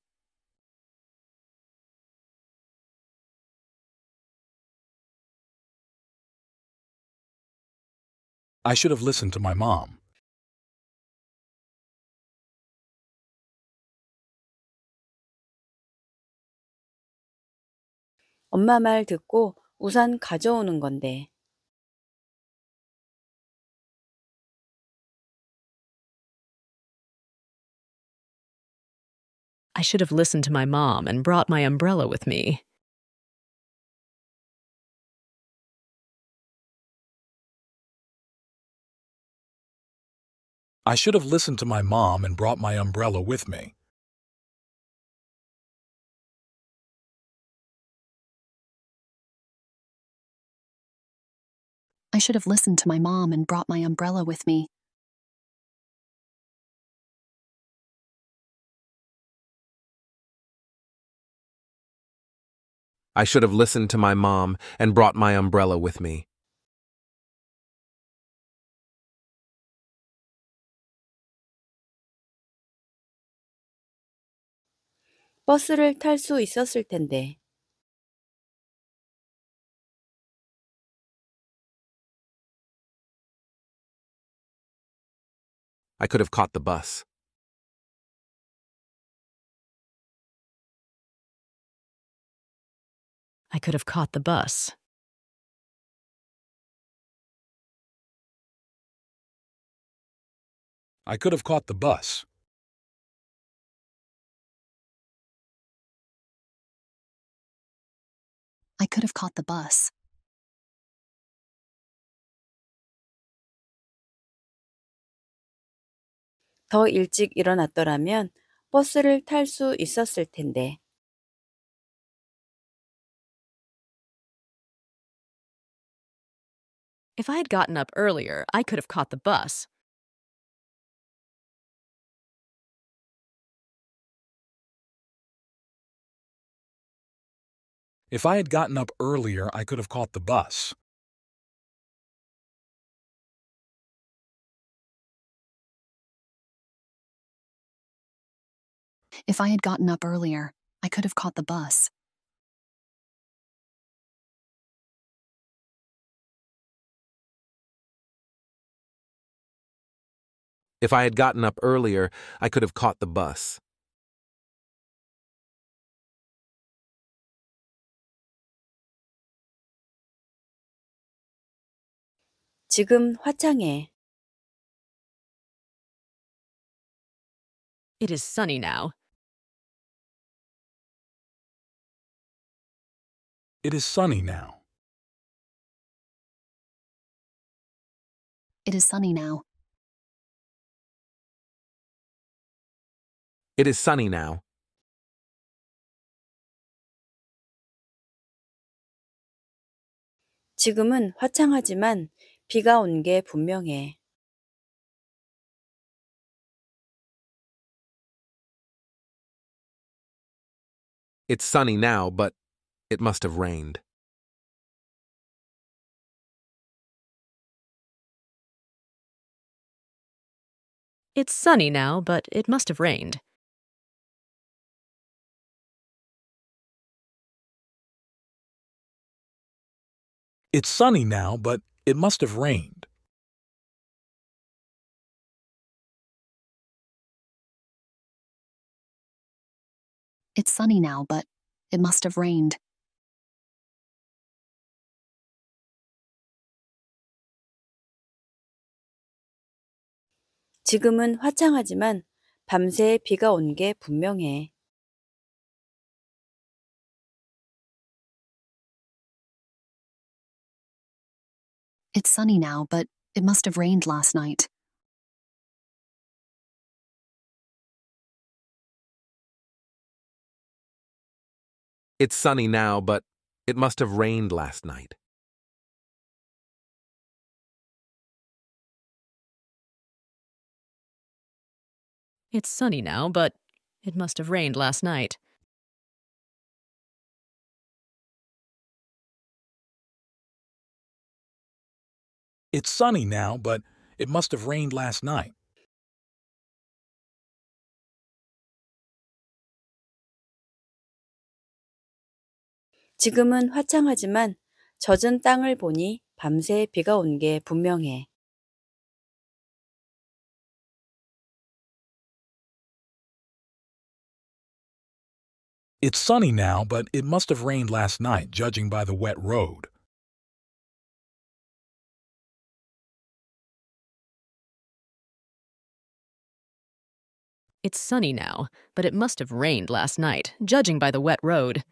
S1: I should have listened to my mom. 엄마 말 듣고 우산 가져오는 건데. I should have listened to my mom and brought my umbrella with me. I should have listened to my mom and brought my umbrella with me. I should have listened to my mom and brought my umbrella with me. I should have listened to my mom and brought my umbrella with me. 버스를 있었을 텐데. I could have caught the bus. I could have caught the bus. I could have caught the bus. I could have caught the bus. 더 일찍 일어났더라면 버스를 있었을 텐데. If I had gotten up earlier, I could have caught the bus. If I had gotten up earlier, I could have caught the bus. If I had gotten up earlier, I could have caught the bus. If I had gotten up earlier, I could have caught the bus. 지금 It is sunny now. It is sunny now. It is sunny now. It is sunny now. 지금은 화창하지만 비가 온 게 분명해. It's sunny now, but it must have rained. It's sunny now, but it must have rained. It's sunny now, but it must have rained. It's sunny now, but it must have rained. 지금은 화창하지만 밤새 비가 분명해. It's sunny now, but it must have rained last night. It's sunny now, but it must have rained last night. It's sunny now, but it must have rained last night. It's sunny now, but it must have rained last night.
S2: 지금은 화창하지만 젖은 땅을 보니 밤새 비가 온 게 분명해.
S1: It's sunny now, but it must have rained last night, judging by the wet road. It's sunny now, but it must have rained last night, judging by the wet road.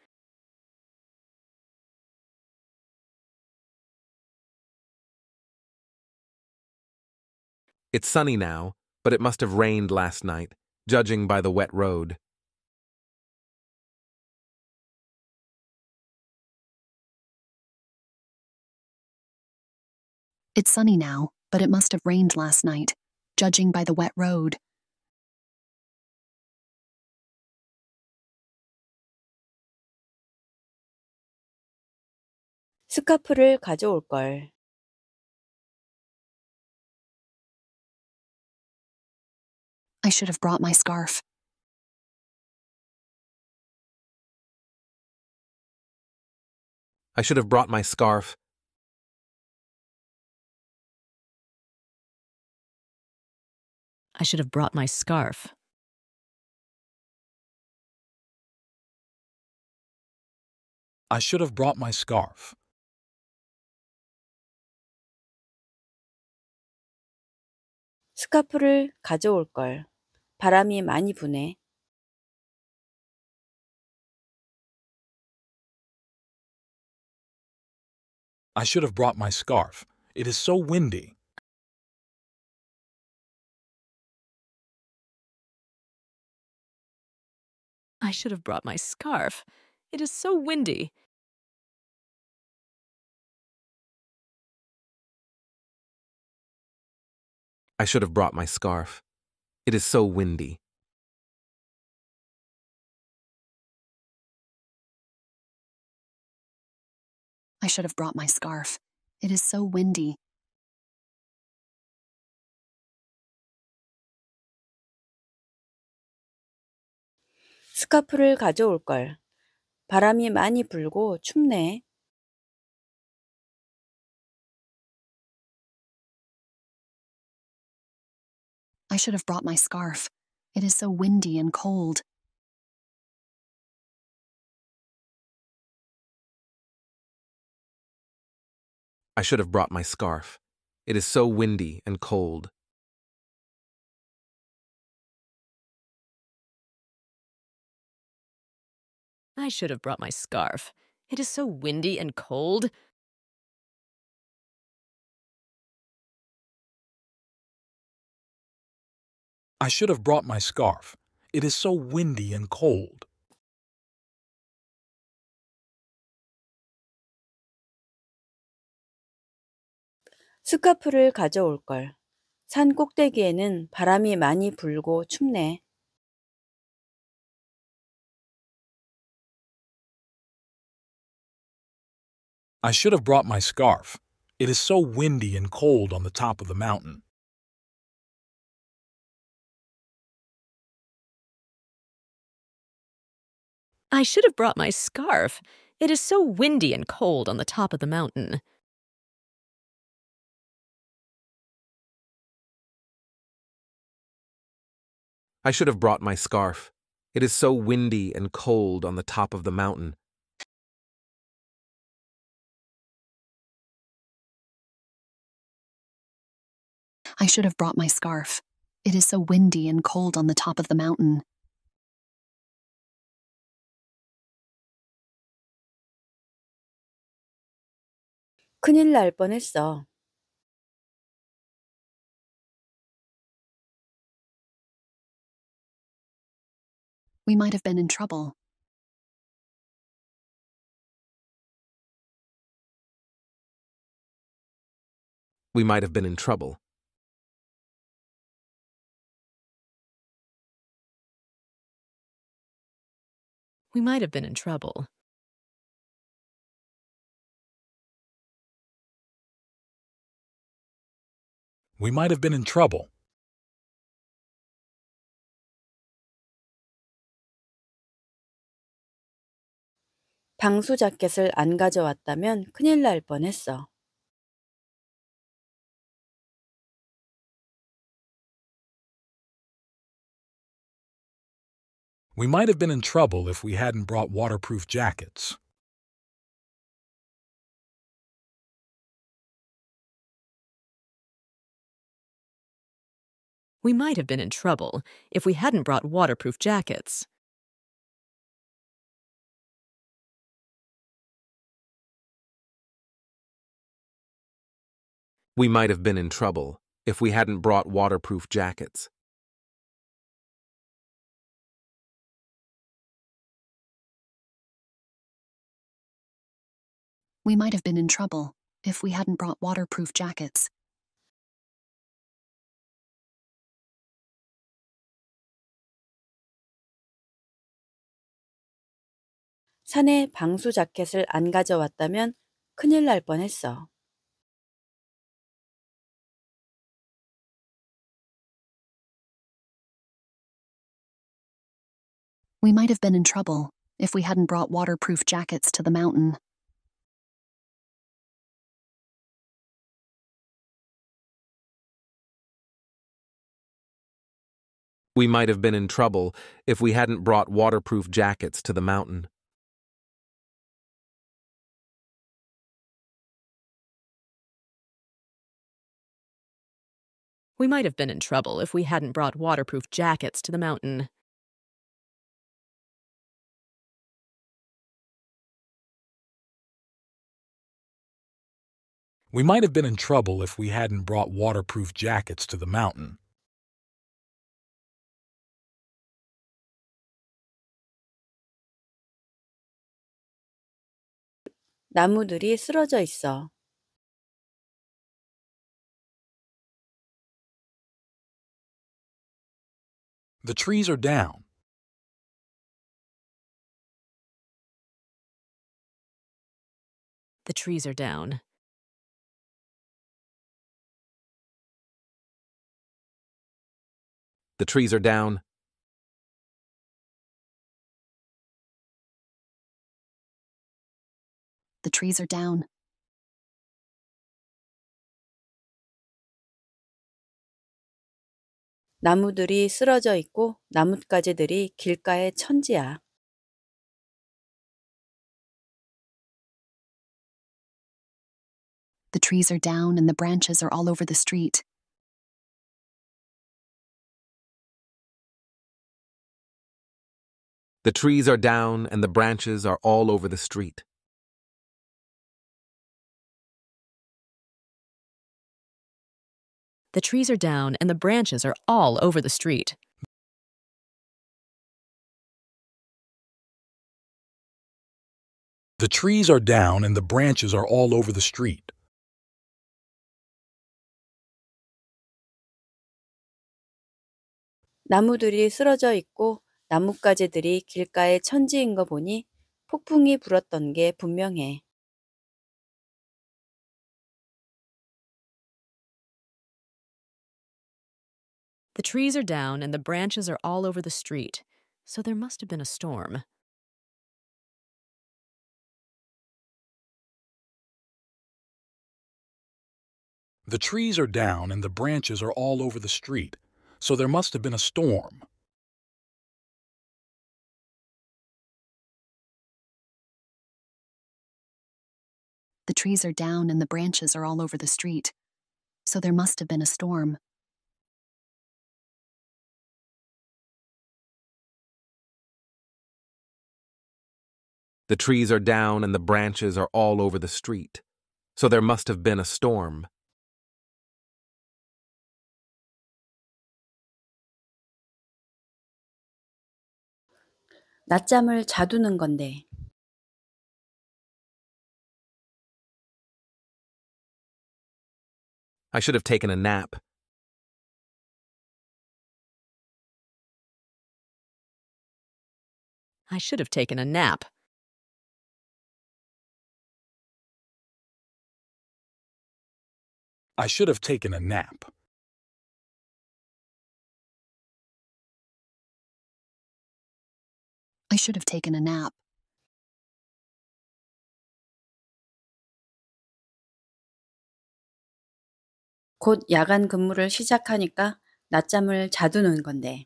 S1: It's sunny now, but it must have rained last night, judging by the wet road. It's sunny now, but it must have rained last night, judging by the wet road. 가져올 걸. I should have brought my scarf. I should have brought my scarf. I should have brought my scarf. I should have brought my scarf. 스카프를 가져올 걸. 바람이 많이 부네. I should have brought my scarf. It is so windy. I should have brought my scarf. It is so windy. I should have brought my scarf. It is so windy. I should have brought my scarf. It is so windy. 스카프를 가져올 걸. 바람이 많이 불고 춥네. I should have brought my scarf. It is so windy and cold. I should have brought my scarf. It is so windy and cold. I should have brought my scarf. It is so windy and cold. I should have brought my scarf. It is so windy and cold.
S2: 스카프를 가져올 걸. 산 꼭대기에는 바람이 많이 불고 춥네.
S1: I should have brought my scarf. It is so windy and cold on the top of the mountain. I should have brought my scarf. It is so windy and cold on the top of the mountain. I should have brought my scarf. It is so windy and cold on the top of the mountain. I should have brought my scarf. It is so windy and cold on the top of the mountain. We might have been in trouble. We might have been in trouble. we might have been in trouble. We might have been in trouble. 방수 자켓을 안 가져왔다면 큰일 날 뻔했어. We might have been in trouble if we hadn't brought waterproof jackets. We might have been in trouble if we hadn't brought waterproof jackets. We might have been in trouble if we hadn't brought waterproof jackets. We might have been in trouble if we hadn't brought waterproof jackets.
S2: 산에 방수 자켓을 안 가져왔다면 큰일 날 뻔했어.
S1: We might have been in trouble if we hadn't brought waterproof jackets to the mountain. We might have been in trouble if we hadn't brought waterproof jackets to the mountain. We might have been in trouble if we hadn't brought waterproof jackets to the mountain. We might have been in trouble if we hadn't brought waterproof jackets to the mountain. 나무들이 쓰러져 있어. The trees are down. The trees are down. The trees are down. The trees are down.
S2: 쓰러져 있고 나뭇가지들이 천지야.
S1: The trees are down and the branches are all over the street. The trees are down and the branches are all over the street. The trees are down and the branches are all over the street. The trees are down and the branches are all over the street.
S2: 나무들이 쓰러져 있고 나뭇가지들이 길가에 천지인 거 보니 폭풍이 불었던 게 분명해.
S1: The trees are down and the branches are all over the street, so there must have been a storm. The trees are down and the branches are all over the street, so there must have been a storm. The trees are down and the branches are all over the street, so there must have been a storm. The trees are down and the branches are all over the street, so there must have been a storm. 자두는 건데. I should have taken a nap. I should have taken a nap. I should have taken a nap. I should have taken a nap. 곧 야간 근무를 시작하니까 낮잠을 자두는 건데.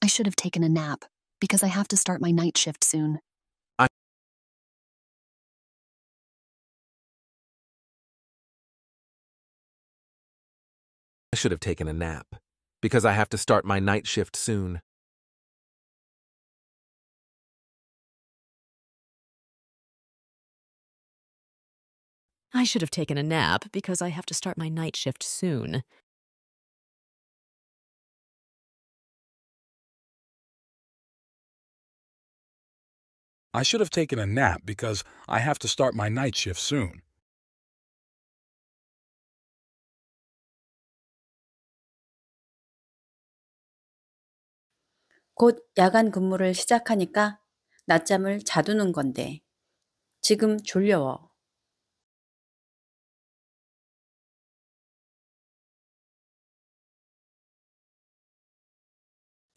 S1: I should have taken a nap because I have to start my night shift soon. I should have taken a nap, because I have to start my night shift soon. I should have taken a nap because I have to start my night shift soon. I should have taken a nap because I have to start my night shift soon.
S2: 곧 야간 근무를 시작하니까 낮잠을 자두는 건데 지금 졸려워.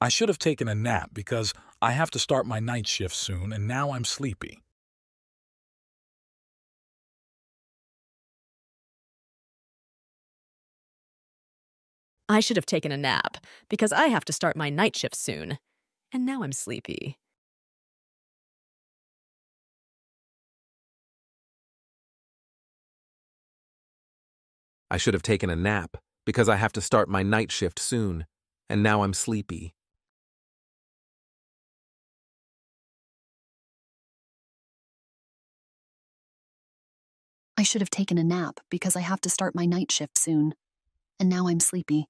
S1: I should have taken a nap because I have to start my night shift soon and now I'm sleepy. I should have taken a nap because I have to start my night shift soon and now I'm sleepy. I should have taken a nap because I have to start my night shift soon, and now I'm sleepy. I should have taken a nap because I have to start my night shift soon. And now I'm sleepy.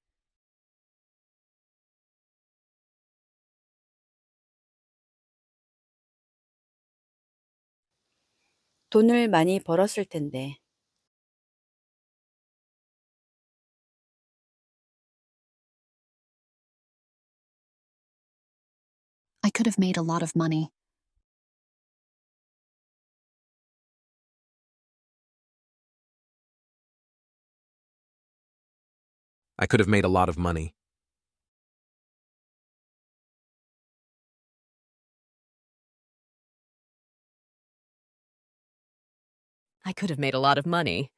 S1: I could have made a lot of money. I could have made a lot of money. I could have made a lot of money.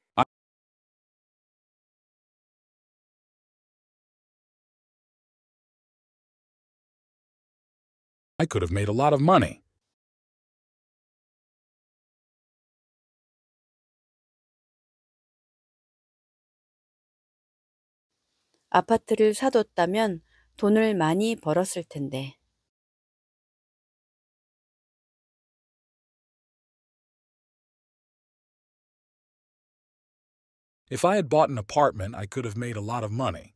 S1: I could have made a lot of money. 아파트를 사뒀다면 돈을 많이 벌었을 텐데. If I had bought an apartment, I could have made a lot of money.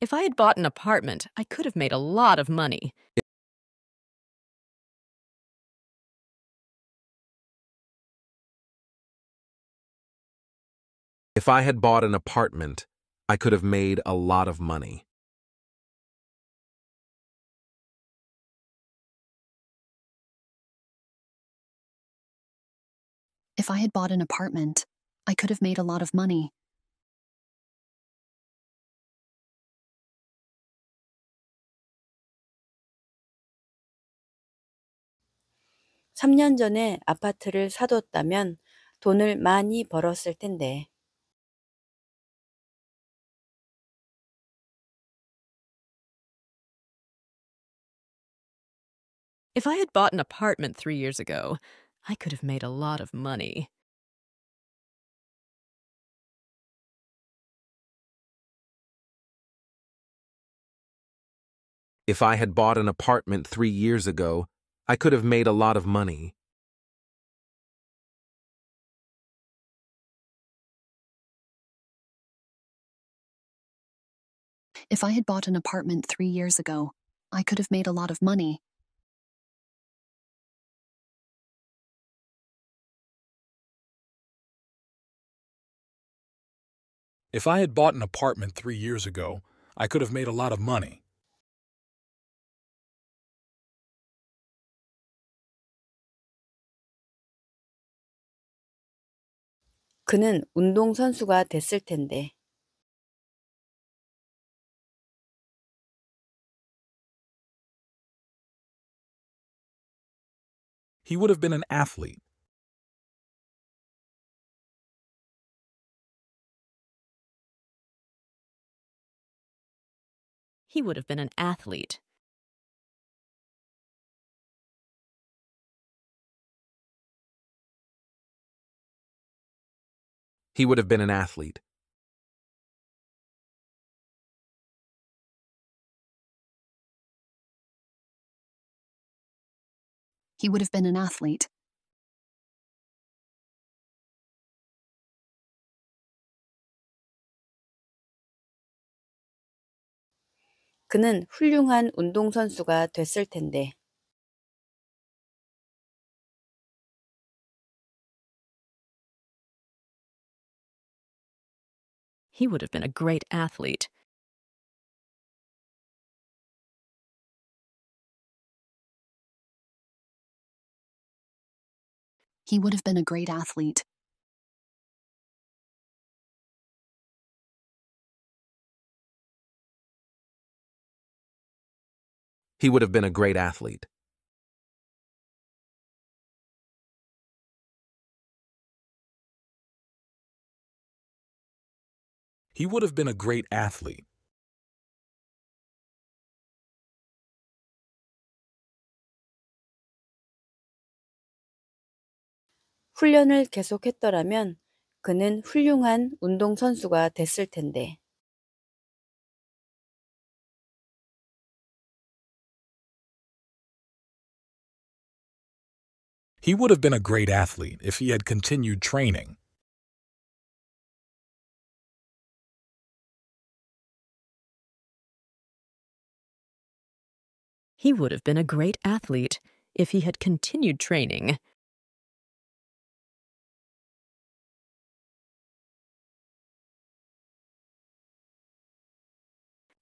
S1: If I had bought an apartment, I could have made a lot of money. If I had bought an apartment, I could have made a lot of money. If I had bought an apartment, I could have made a lot of money.
S2: (3년) 전에 아파트를 사뒀다면 돈을 많이 벌었을 텐데.
S1: If I had bought an apartment three years ago, I could have made a lot of money. If I had bought an apartment three years ago, I could have made a lot of money. If I had bought an apartment three years ago, I could have made a lot of money. If I had bought an apartment three years ago, I could have made a lot of money. He would have been an athlete. he would have been an athlete. He would have been an athlete. He would have been an athlete. 그는 훌륭한 운동선수가 됐을 텐데. He would have been a great athlete. He would have been a great athlete. He would have been a great athlete. He would have been a great athlete.
S2: 계속했더라면 그는 훌륭한 운동선수가 됐을 텐데.
S1: He would have been a great athlete if he had continued training. He would have been a great athlete if he had continued training.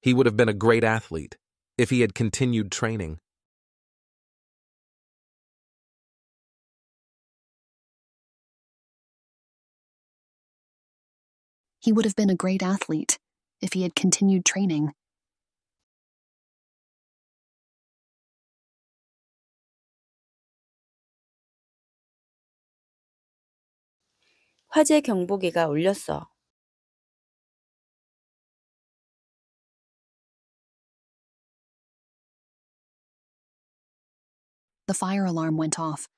S1: He would have been a great athlete if he had continued training. He would have been a great athlete if he had continued training. The fire alarm went off.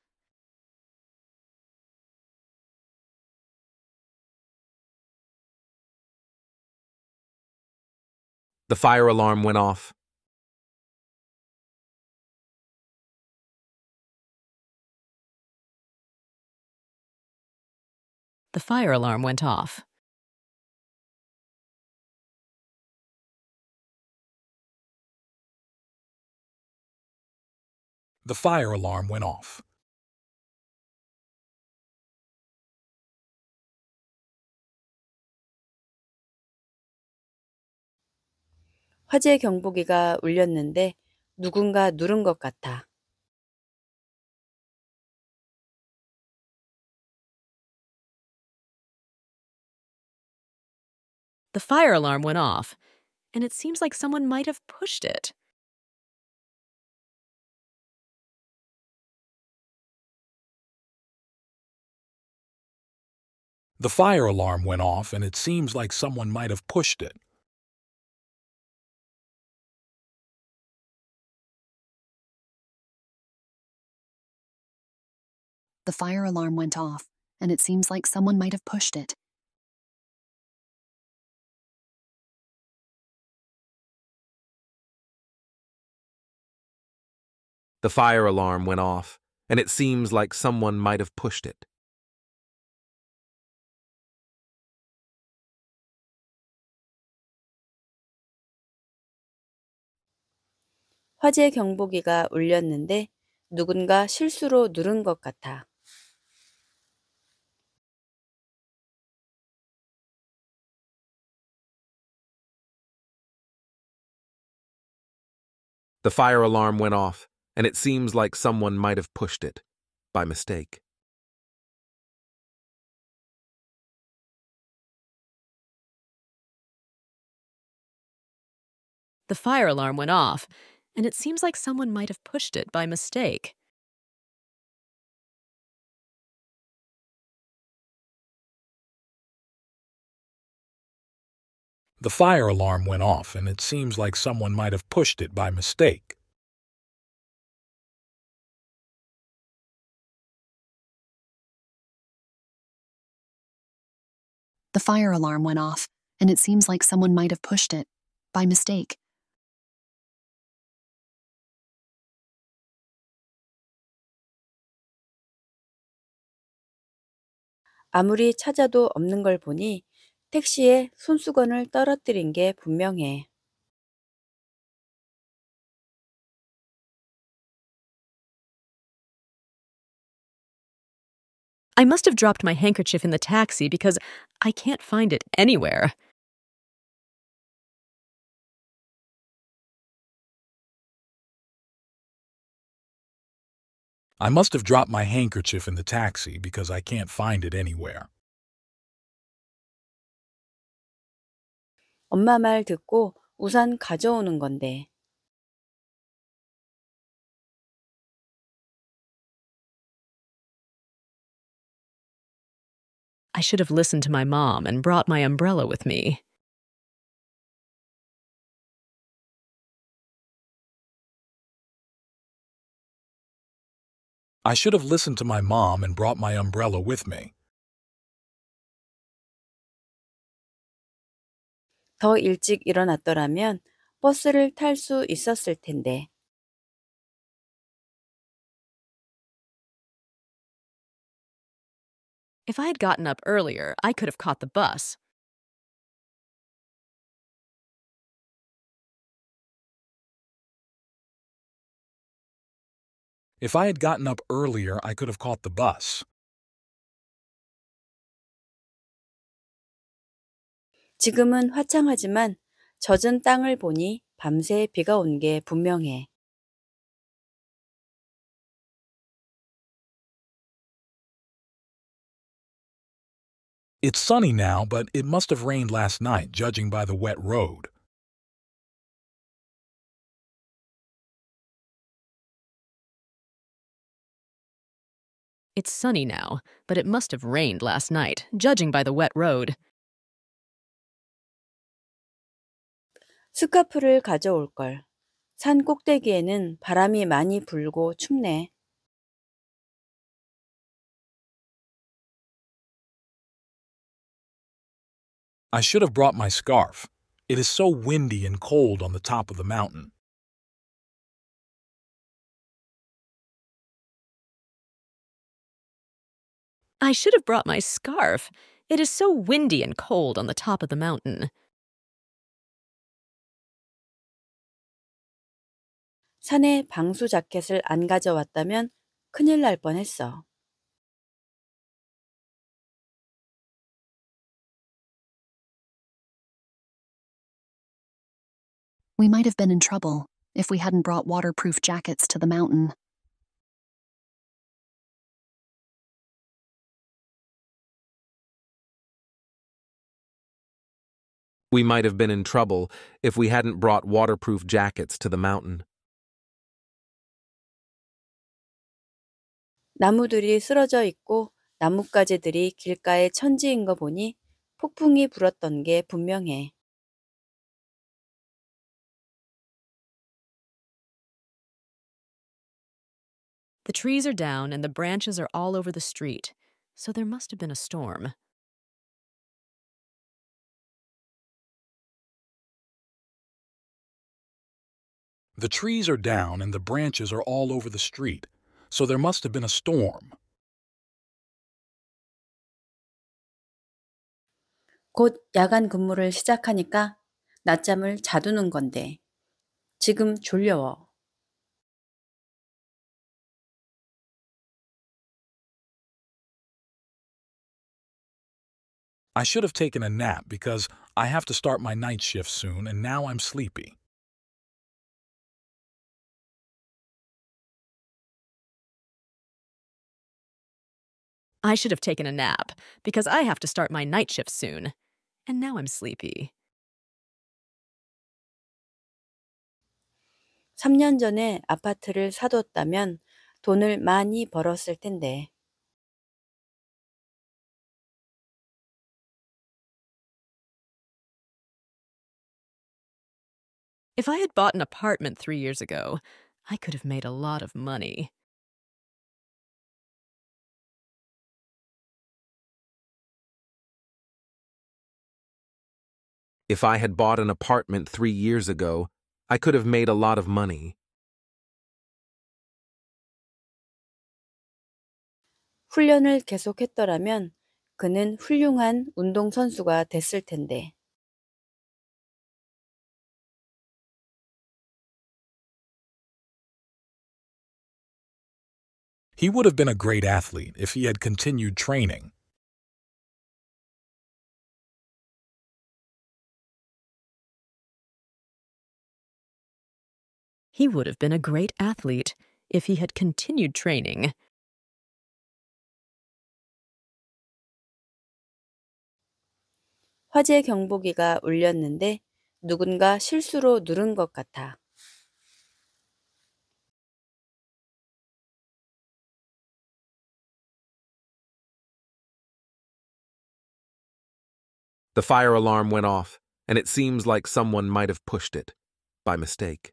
S1: The fire alarm went off. The fire alarm went off. The fire alarm went off. 화재 경보기가 울렸는데 누군가 누른 것 같아. The fire alarm went off, and it seems like someone might have pushed it. The fire alarm went off, and it seems like someone might have pushed it. The fire alarm went off, and it seems like someone might have pushed it. The fire alarm went off, and it seems like someone might have pushed it.
S2: 화재 경보기가 울렸는데 누군가 실수로 누른 것 같아.
S1: The fire alarm went off, and it seems like someone might have pushed it by mistake. The fire alarm went off, and it seems like someone might have pushed it by mistake. The fire alarm went off, and it seems like someone might have pushed it by mistake. The fire alarm went off, and it seems like someone might have pushed it by mistake.
S2: 아무리 찾아도 없는 걸 보니 택시에 손수건을 떨어뜨린 게 분명해.
S1: I must have dropped my handkerchief in the taxi because I can't find it anywhere. I must have dropped my handkerchief in the taxi because I can't find it anywhere. 엄마 말 듣고 우산 가져오는 건데. I should have listened to my mom and brought my umbrella with me. I should have listened to my mom and brought my umbrella with me. 더 일찍 일어났더라면 버스를 있었을 텐데. If I had gotten up earlier, I could have caught the bus. If I had gotten up earlier, I could have caught the bus.
S2: 지금은 화창하지만 젖은 땅을 보니 밤새 비가 분명해.
S1: It's sunny now, but it must have rained last night, judging by the wet road. It's sunny now, but it must have rained last
S2: night, judging by the wet road. 스카프를 가져올 걸. 산 꼭대기에는 바람이 많이 불고 춥네.
S1: I should have brought my scarf. It is so windy and cold on the top of the mountain. I should have brought my scarf. It is so windy and cold on the top of the mountain.
S2: 산에 방수 자켓을 안 가져왔다면 큰일 날 뻔했어.
S1: We might have been in trouble if we hadn't brought waterproof jackets to the mountain. We might have been in trouble if we hadn't brought waterproof jackets to the mountain.
S2: 나무들이 쓰러져 있고 나뭇가지들이 길가에 천지인 거 보니 폭풍이 불었던 게 분명해.
S1: The trees are down and the branches are all over the street, so there must have been a storm. The trees are down and the branches are all over the street, so there must have been a storm.
S2: '곧 야간 근무를 시작하니까 낮잠을 자두는 건데 지금 졸려워.
S1: I should have taken a nap because I have to start my night shift soon and now I'm sleepy. I should have taken a nap,
S2: because I have to start my night shift soon. And now I'm sleepy. 3년 전에 아파트를 사뒀다면 돈을 많이 벌었을 텐데.
S1: If I had bought an apartment three years ago, I could have made a lot of money. If I had bought an apartment three years ago, I could have made a lot of money. He would have been a great athlete if he had continued training. He would have been a great athlete if he had continued training. The fire alarm went off, and it seems like someone might have pushed it by mistake.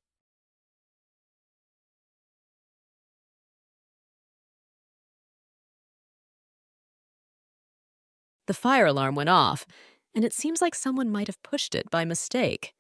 S1: The fire alarm went off, and it seems like someone might have pushed it by mistake.